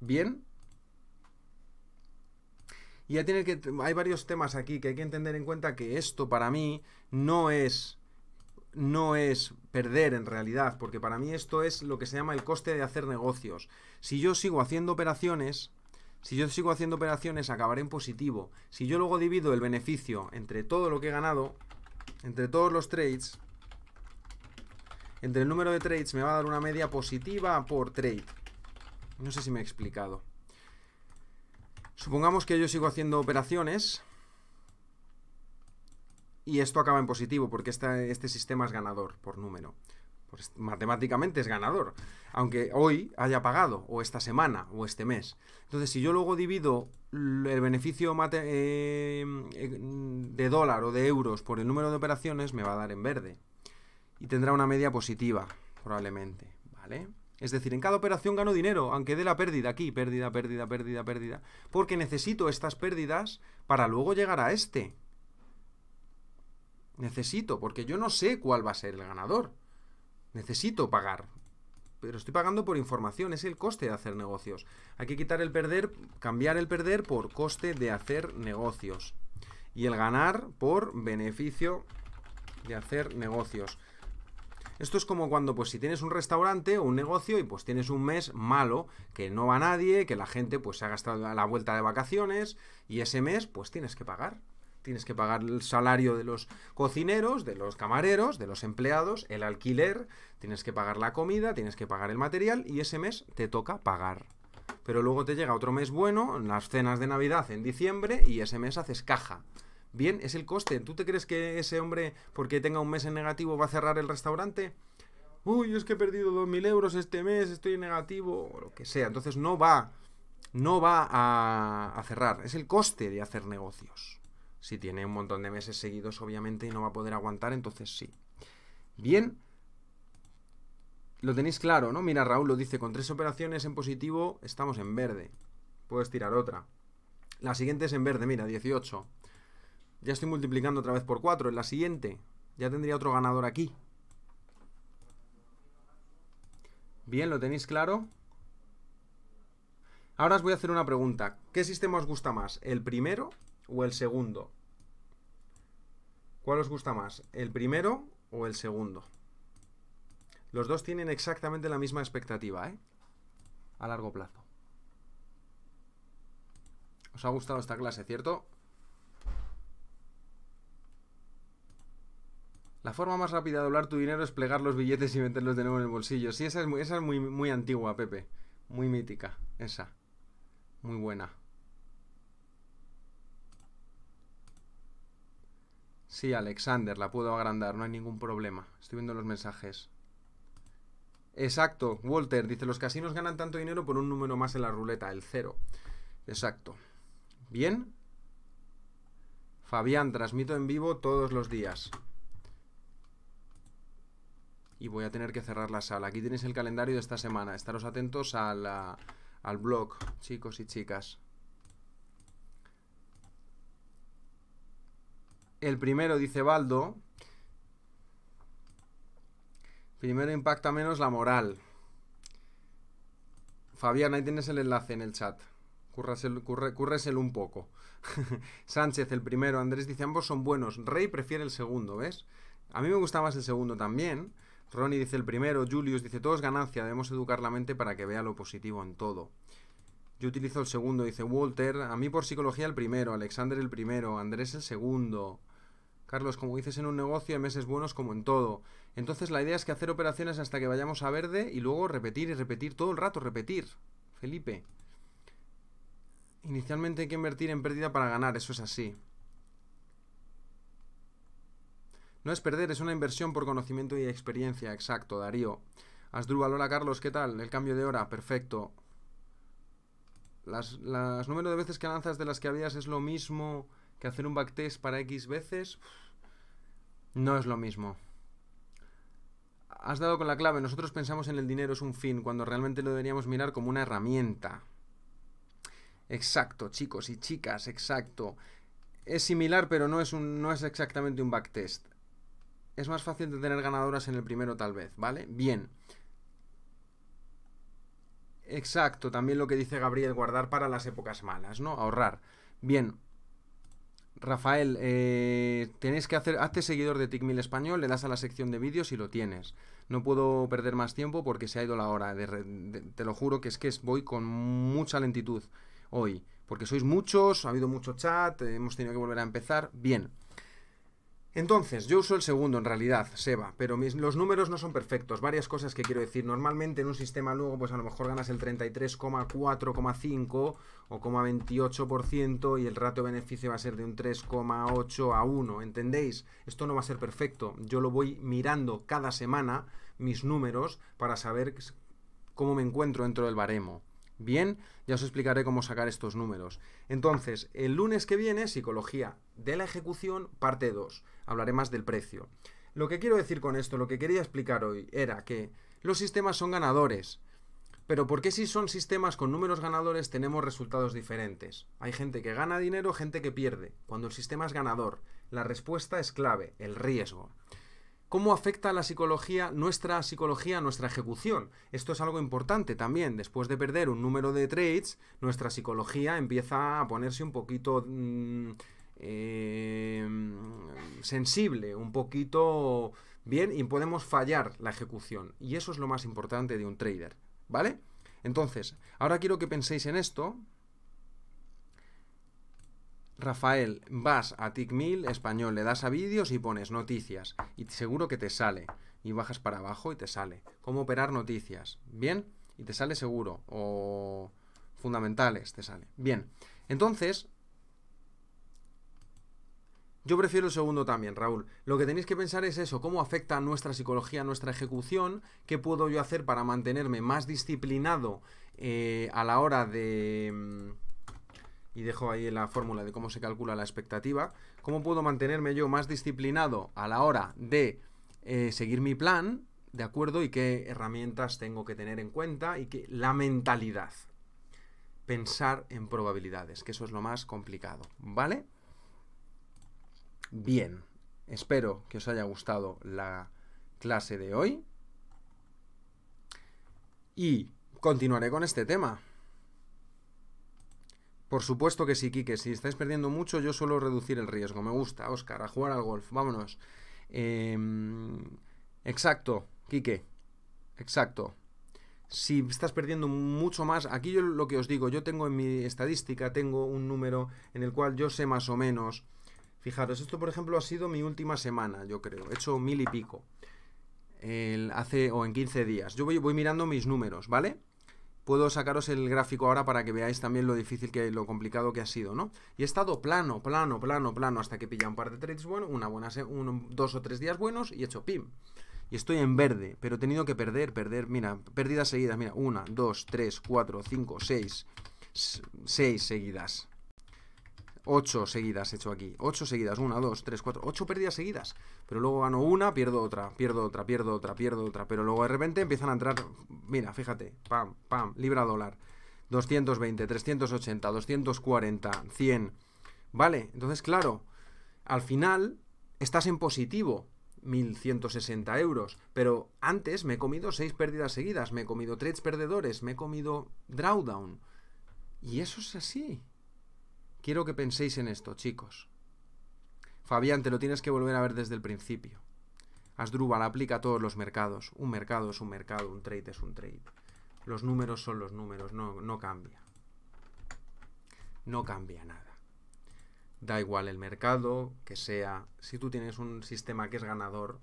Bien. Y ya tiene que. Hay varios temas aquí que hay que entender en cuenta que esto para mí no es. No es perder en realidad, porque para mí esto es lo que se llama el coste de hacer negocios. Si yo sigo haciendo operaciones, si yo sigo haciendo operaciones, acabaré en positivo. Si yo luego divido el beneficio entre todo lo que he ganado, entre todos los trades, entre el número de trades, me va a dar una media positiva por trade. No sé si me he explicado. Supongamos que yo sigo haciendo operaciones y esto acaba en positivo porque este, este sistema es ganador por número pues matemáticamente es ganador, aunque hoy haya pagado, o esta semana, o este mes. Entonces, si yo luego divido el beneficio eh, de dólar o de euros por el número de operaciones, me va a dar en verde. Y tendrá una media positiva, probablemente, ¿vale? Es decir, en cada operación gano dinero, aunque dé la pérdida aquí, pérdida, pérdida, pérdida, pérdida, porque necesito estas pérdidas para luego llegar a este. Necesito, porque yo no sé cuál va a ser el ganador. Necesito pagar. Pero estoy pagando por información, es el coste de hacer negocios. Hay que quitar el perder, cambiar el perder por coste de hacer negocios. Y el ganar por beneficio de hacer negocios. Esto es como cuando, pues, si tienes un restaurante o un negocio y pues tienes un mes malo, que no va nadie, que la gente pues se ha gastado la vuelta de vacaciones y ese mes pues tienes que pagar tienes que pagar el salario de los cocineros, de los camareros, de los empleados, el alquiler, tienes que pagar la comida, tienes que pagar el material y ese mes te toca pagar. Pero luego te llega otro mes bueno, las cenas de Navidad en diciembre y ese mes haces caja. Bien, es el coste. ¿Tú te crees que ese hombre, porque tenga un mes en negativo, va a cerrar el restaurante? Uy, es que he perdido 2.000 euros este mes, estoy en negativo, o lo que sea. Entonces no va, no va a cerrar. Es el coste de hacer negocios. Si tiene un montón de meses seguidos, obviamente no va a poder aguantar, entonces sí. Bien. Lo tenéis claro, ¿no? Mira, Raúl lo dice, con tres operaciones en positivo estamos en verde. Puedes tirar otra. La siguiente es en verde, mira, 18. Ya estoy multiplicando otra vez por 4. En la siguiente ya tendría otro ganador aquí. Bien, ¿lo tenéis claro? Ahora os voy a hacer una pregunta. ¿Qué sistema os gusta más? ¿El primero o el segundo? ¿Cuál os gusta más? ¿El primero o el segundo? Los dos tienen exactamente la misma expectativa, ¿eh? A largo plazo. ¿Os ha gustado esta clase, cierto? La forma más rápida de doblar tu dinero es plegar los billetes y meterlos de nuevo en el bolsillo. Sí, esa es muy, muy antigua, Pepe. Muy mítica, esa. Muy buena. Sí, Alexander, la puedo agrandar, no hay ningún problema. Estoy viendo los mensajes. Exacto, Walter dice, los casinos ganan tanto dinero por un número más en la ruleta, el cero. Exacto. Bien. Fabián, transmito en vivo todos los días. Y voy a tener que cerrar la sala. Aquí tenéis el calendario de esta semana. Estaros atentos al blog, chicos y chicas. El primero, dice Baldo. Primero impacta menos la moral. Fabián, ahí tienes el enlace en el chat. Cúrreselo un poco. Sánchez, el primero. Andrés dice, ambos son buenos. Rey prefiere el segundo, ¿ves? A mí me gusta más el segundo también. Ronnie dice el primero. Julius dice, todo es ganancia. Debemos educar la mente para que vea lo positivo en todo. Yo utilizo el segundo, dice Walter. A mí por psicología el primero. Alexander el primero. Andrés el segundo. Carlos, como dices en un negocio, hay meses buenos como en todo. Entonces la idea es que hacer operaciones hasta que vayamos a verde y luego repetir y repetir todo el rato, repetir. Felipe. Inicialmente hay que invertir en pérdida para ganar, eso es así. No es perder, es una inversión por conocimiento y experiencia, exacto, Darío. Asdrúbal, a Carlos, ¿qué tal? El cambio de hora, perfecto. Las, las número de veces que lanzas de las que habías es lo mismo que hacer un backtest para X veces no es lo mismo. Has dado con la clave, nosotros pensamos en el dinero es un fin, cuando realmente lo deberíamos mirar como una herramienta. Exacto, chicos y chicas, exacto. Es similar, pero no es, un, no es exactamente un backtest. Es más fácil de tener ganadoras en el primero tal vez, ¿vale? Bien. Exacto, también lo que dice Gabriel, guardar para las épocas malas, ¿no? Ahorrar. Bien, Rafael, eh, que hacer, hazte seguidor de Mil Español, le das a la sección de vídeos y lo tienes. No puedo perder más tiempo porque se ha ido la hora. te lo juro que es que voy con mucha lentitud hoy. Porque sois muchos, ha habido mucho chat, hemos tenido que volver a empezar. Bien, entonces, yo uso el segundo en realidad, Seba, pero mis, los números no son perfectos. Varias cosas que quiero decir. Normalmente en un sistema luego, pues a lo mejor ganas el 33,4,5 o 28% y el ratio beneficio va a ser de un 3,8 a 1. ¿Entendéis? Esto no va a ser perfecto. Yo lo voy mirando cada semana, mis números, para saber cómo me encuentro dentro del baremo. Bien, ya os explicaré cómo sacar estos números. Entonces, el lunes que viene, psicología de la ejecución, parte 2. Hablaré más del precio. Lo que quiero decir con esto, lo que quería explicar hoy, era que los sistemas son ganadores. Pero ¿por qué si son sistemas con números ganadores tenemos resultados diferentes? Hay gente que gana dinero, gente que pierde. Cuando el sistema es ganador, la respuesta es clave, el riesgo. ¿Cómo afecta la psicología, nuestra psicología, nuestra ejecución? Esto es algo importante también. Después de perder un número de trades, nuestra psicología empieza a ponerse un poquito mm, eh, sensible, un poquito bien y podemos fallar la ejecución. Y eso es lo más importante de un trader, ¿vale? Entonces, ahora quiero que penséis en esto, Rafael, vas a TICMIL español, le das a vídeos y pones noticias. Y seguro que te sale. Y bajas para abajo y te sale. ¿Cómo operar noticias? Bien. Y te sale seguro. O fundamentales te sale. Bien. Entonces, yo prefiero el segundo también, Raúl. Lo que tenéis que pensar es eso, cómo afecta nuestra psicología, a nuestra ejecución, qué puedo yo hacer para mantenerme más disciplinado eh, a la hora de... Mm, y dejo ahí la fórmula de cómo se calcula la expectativa, ¿cómo puedo mantenerme yo más disciplinado a la hora de eh, seguir mi plan, de acuerdo, y qué herramientas tengo que tener en cuenta y que la mentalidad, pensar en probabilidades, que eso es lo más complicado, ¿vale? Bien, espero que os haya gustado la clase de hoy y continuaré con este tema. Por supuesto que sí, Quique. Si estáis perdiendo mucho, yo suelo reducir el riesgo. Me gusta, Oscar, a jugar al golf. Vámonos. Em, exacto, Quique. Exacto. Si estás perdiendo mucho más, aquí yo lo que os digo, yo tengo en mi estadística, tengo un número en el cual yo sé más o menos. Fijaros, esto por ejemplo ha sido mi última semana, yo creo. He hecho mil y pico. El hace o en 15 días. Yo voy mirando mis números, ¿vale? puedo sacaros el gráfico ahora para que veáis también lo difícil que lo complicado que ha sido, ¿no? Y he estado plano, plano, plano, plano hasta que pilla un par de trades buenos, una buena dos o tres días buenos y he hecho pim. Y estoy en verde, pero he tenido que perder, perder, mira, pérdidas seguidas, mira, una, dos, tres, cuatro, cinco, seis, seis seguidas. 8 seguidas he hecho aquí. 8 seguidas. 1, 2, 3, 4. 8 pérdidas seguidas. Pero luego gano una, pierdo otra, pierdo otra, pierdo otra, pierdo otra. Pero luego de repente empiezan a entrar. Mira, fíjate. Pam, pam. Libra dólar. 220, 380, 240, 100. Vale. Entonces, claro. Al final estás en positivo. 1.160 euros. Pero antes me he comido 6 pérdidas seguidas. Me he comido 3 perdedores. Me he comido drawdown. Y eso es así. Quiero que penséis en esto, chicos. Fabián, te lo tienes que volver a ver desde el principio. Asdrúbal aplica a todos los mercados. Un mercado es un mercado, un trade es un trade. Los números son los números, no, no cambia. No cambia nada. Da igual el mercado, que sea... Si tú tienes un sistema que es ganador,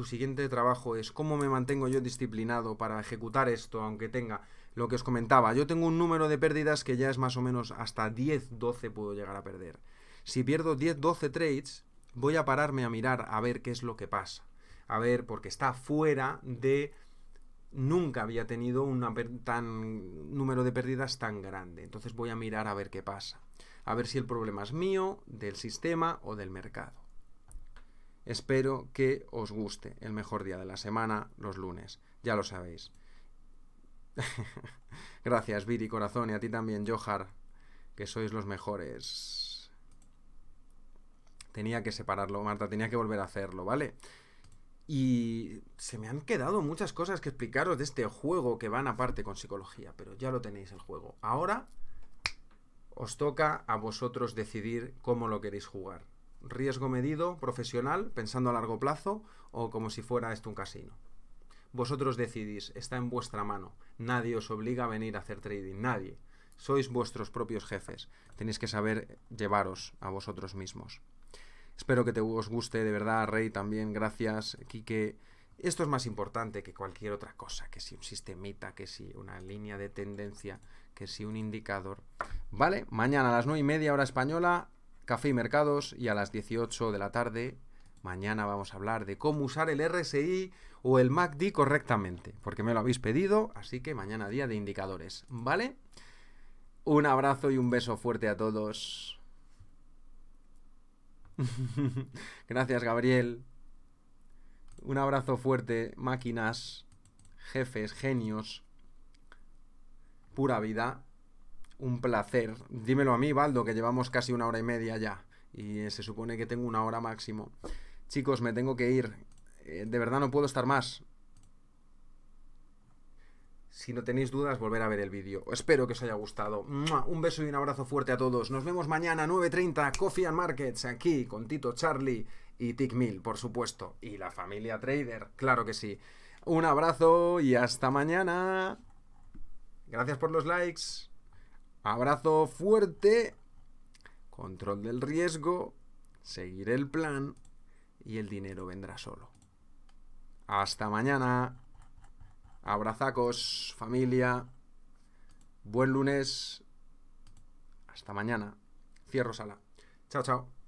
tu siguiente trabajo es cómo me mantengo yo disciplinado para ejecutar esto, aunque tenga lo que os comentaba. Yo tengo un número de pérdidas que ya es más o menos hasta 10, 12 puedo llegar a perder. Si pierdo 10, 12 trades, voy a pararme a mirar a ver qué es lo que pasa. A ver, porque está fuera de... Nunca había tenido un tan... número de pérdidas tan grande. Entonces voy a mirar a ver qué pasa. A ver si el problema es mío, del sistema o del mercado. Espero que os guste el mejor día de la semana, los lunes, ya lo sabéis. Gracias, Viri, corazón, y a ti también, Johar, que sois los mejores. Tenía que separarlo, Marta, tenía que volver a hacerlo, ¿vale? Y se me han quedado muchas cosas que explicaros de este juego que van aparte con psicología, pero ya lo tenéis el juego. Ahora os toca a vosotros decidir cómo lo queréis jugar riesgo medido, profesional, pensando a largo plazo o como si fuera esto un casino. Vosotros decidís, está en vuestra mano. Nadie os obliga a venir a hacer trading, nadie. Sois vuestros propios jefes. Tenéis que saber llevaros a vosotros mismos. Espero que te os guste, de verdad, Rey también, gracias, Quique. Esto es más importante que cualquier otra cosa, que si un sistemita, que si una línea de tendencia, que si un indicador. ¿Vale? Mañana a las 9 y media hora española, Café y Mercados y a las 18 de la tarde mañana vamos a hablar de cómo usar el RSI o el MACD correctamente, porque me lo habéis pedido, así que mañana día de indicadores, ¿vale? Un abrazo y un beso fuerte a todos. Gracias, Gabriel. Un abrazo fuerte, máquinas, jefes, genios, pura vida un placer. Dímelo a mí, Baldo, que llevamos casi una hora y media ya. Y eh, se supone que tengo una hora máximo. Chicos, me tengo que ir. Eh, de verdad no puedo estar más. Si no tenéis dudas, volver a ver el vídeo. Espero que os haya gustado. Un beso y un abrazo fuerte a todos. Nos vemos mañana 9.30, Coffee and Markets, aquí con Tito Charlie y Tick por supuesto. Y la familia Trader, claro que sí. Un abrazo y hasta mañana. Gracias por los likes. Abrazo fuerte, control del riesgo, seguir el plan y el dinero vendrá solo. Hasta mañana. Abrazacos, familia. Buen lunes. Hasta mañana. Cierro sala. Chao, chao.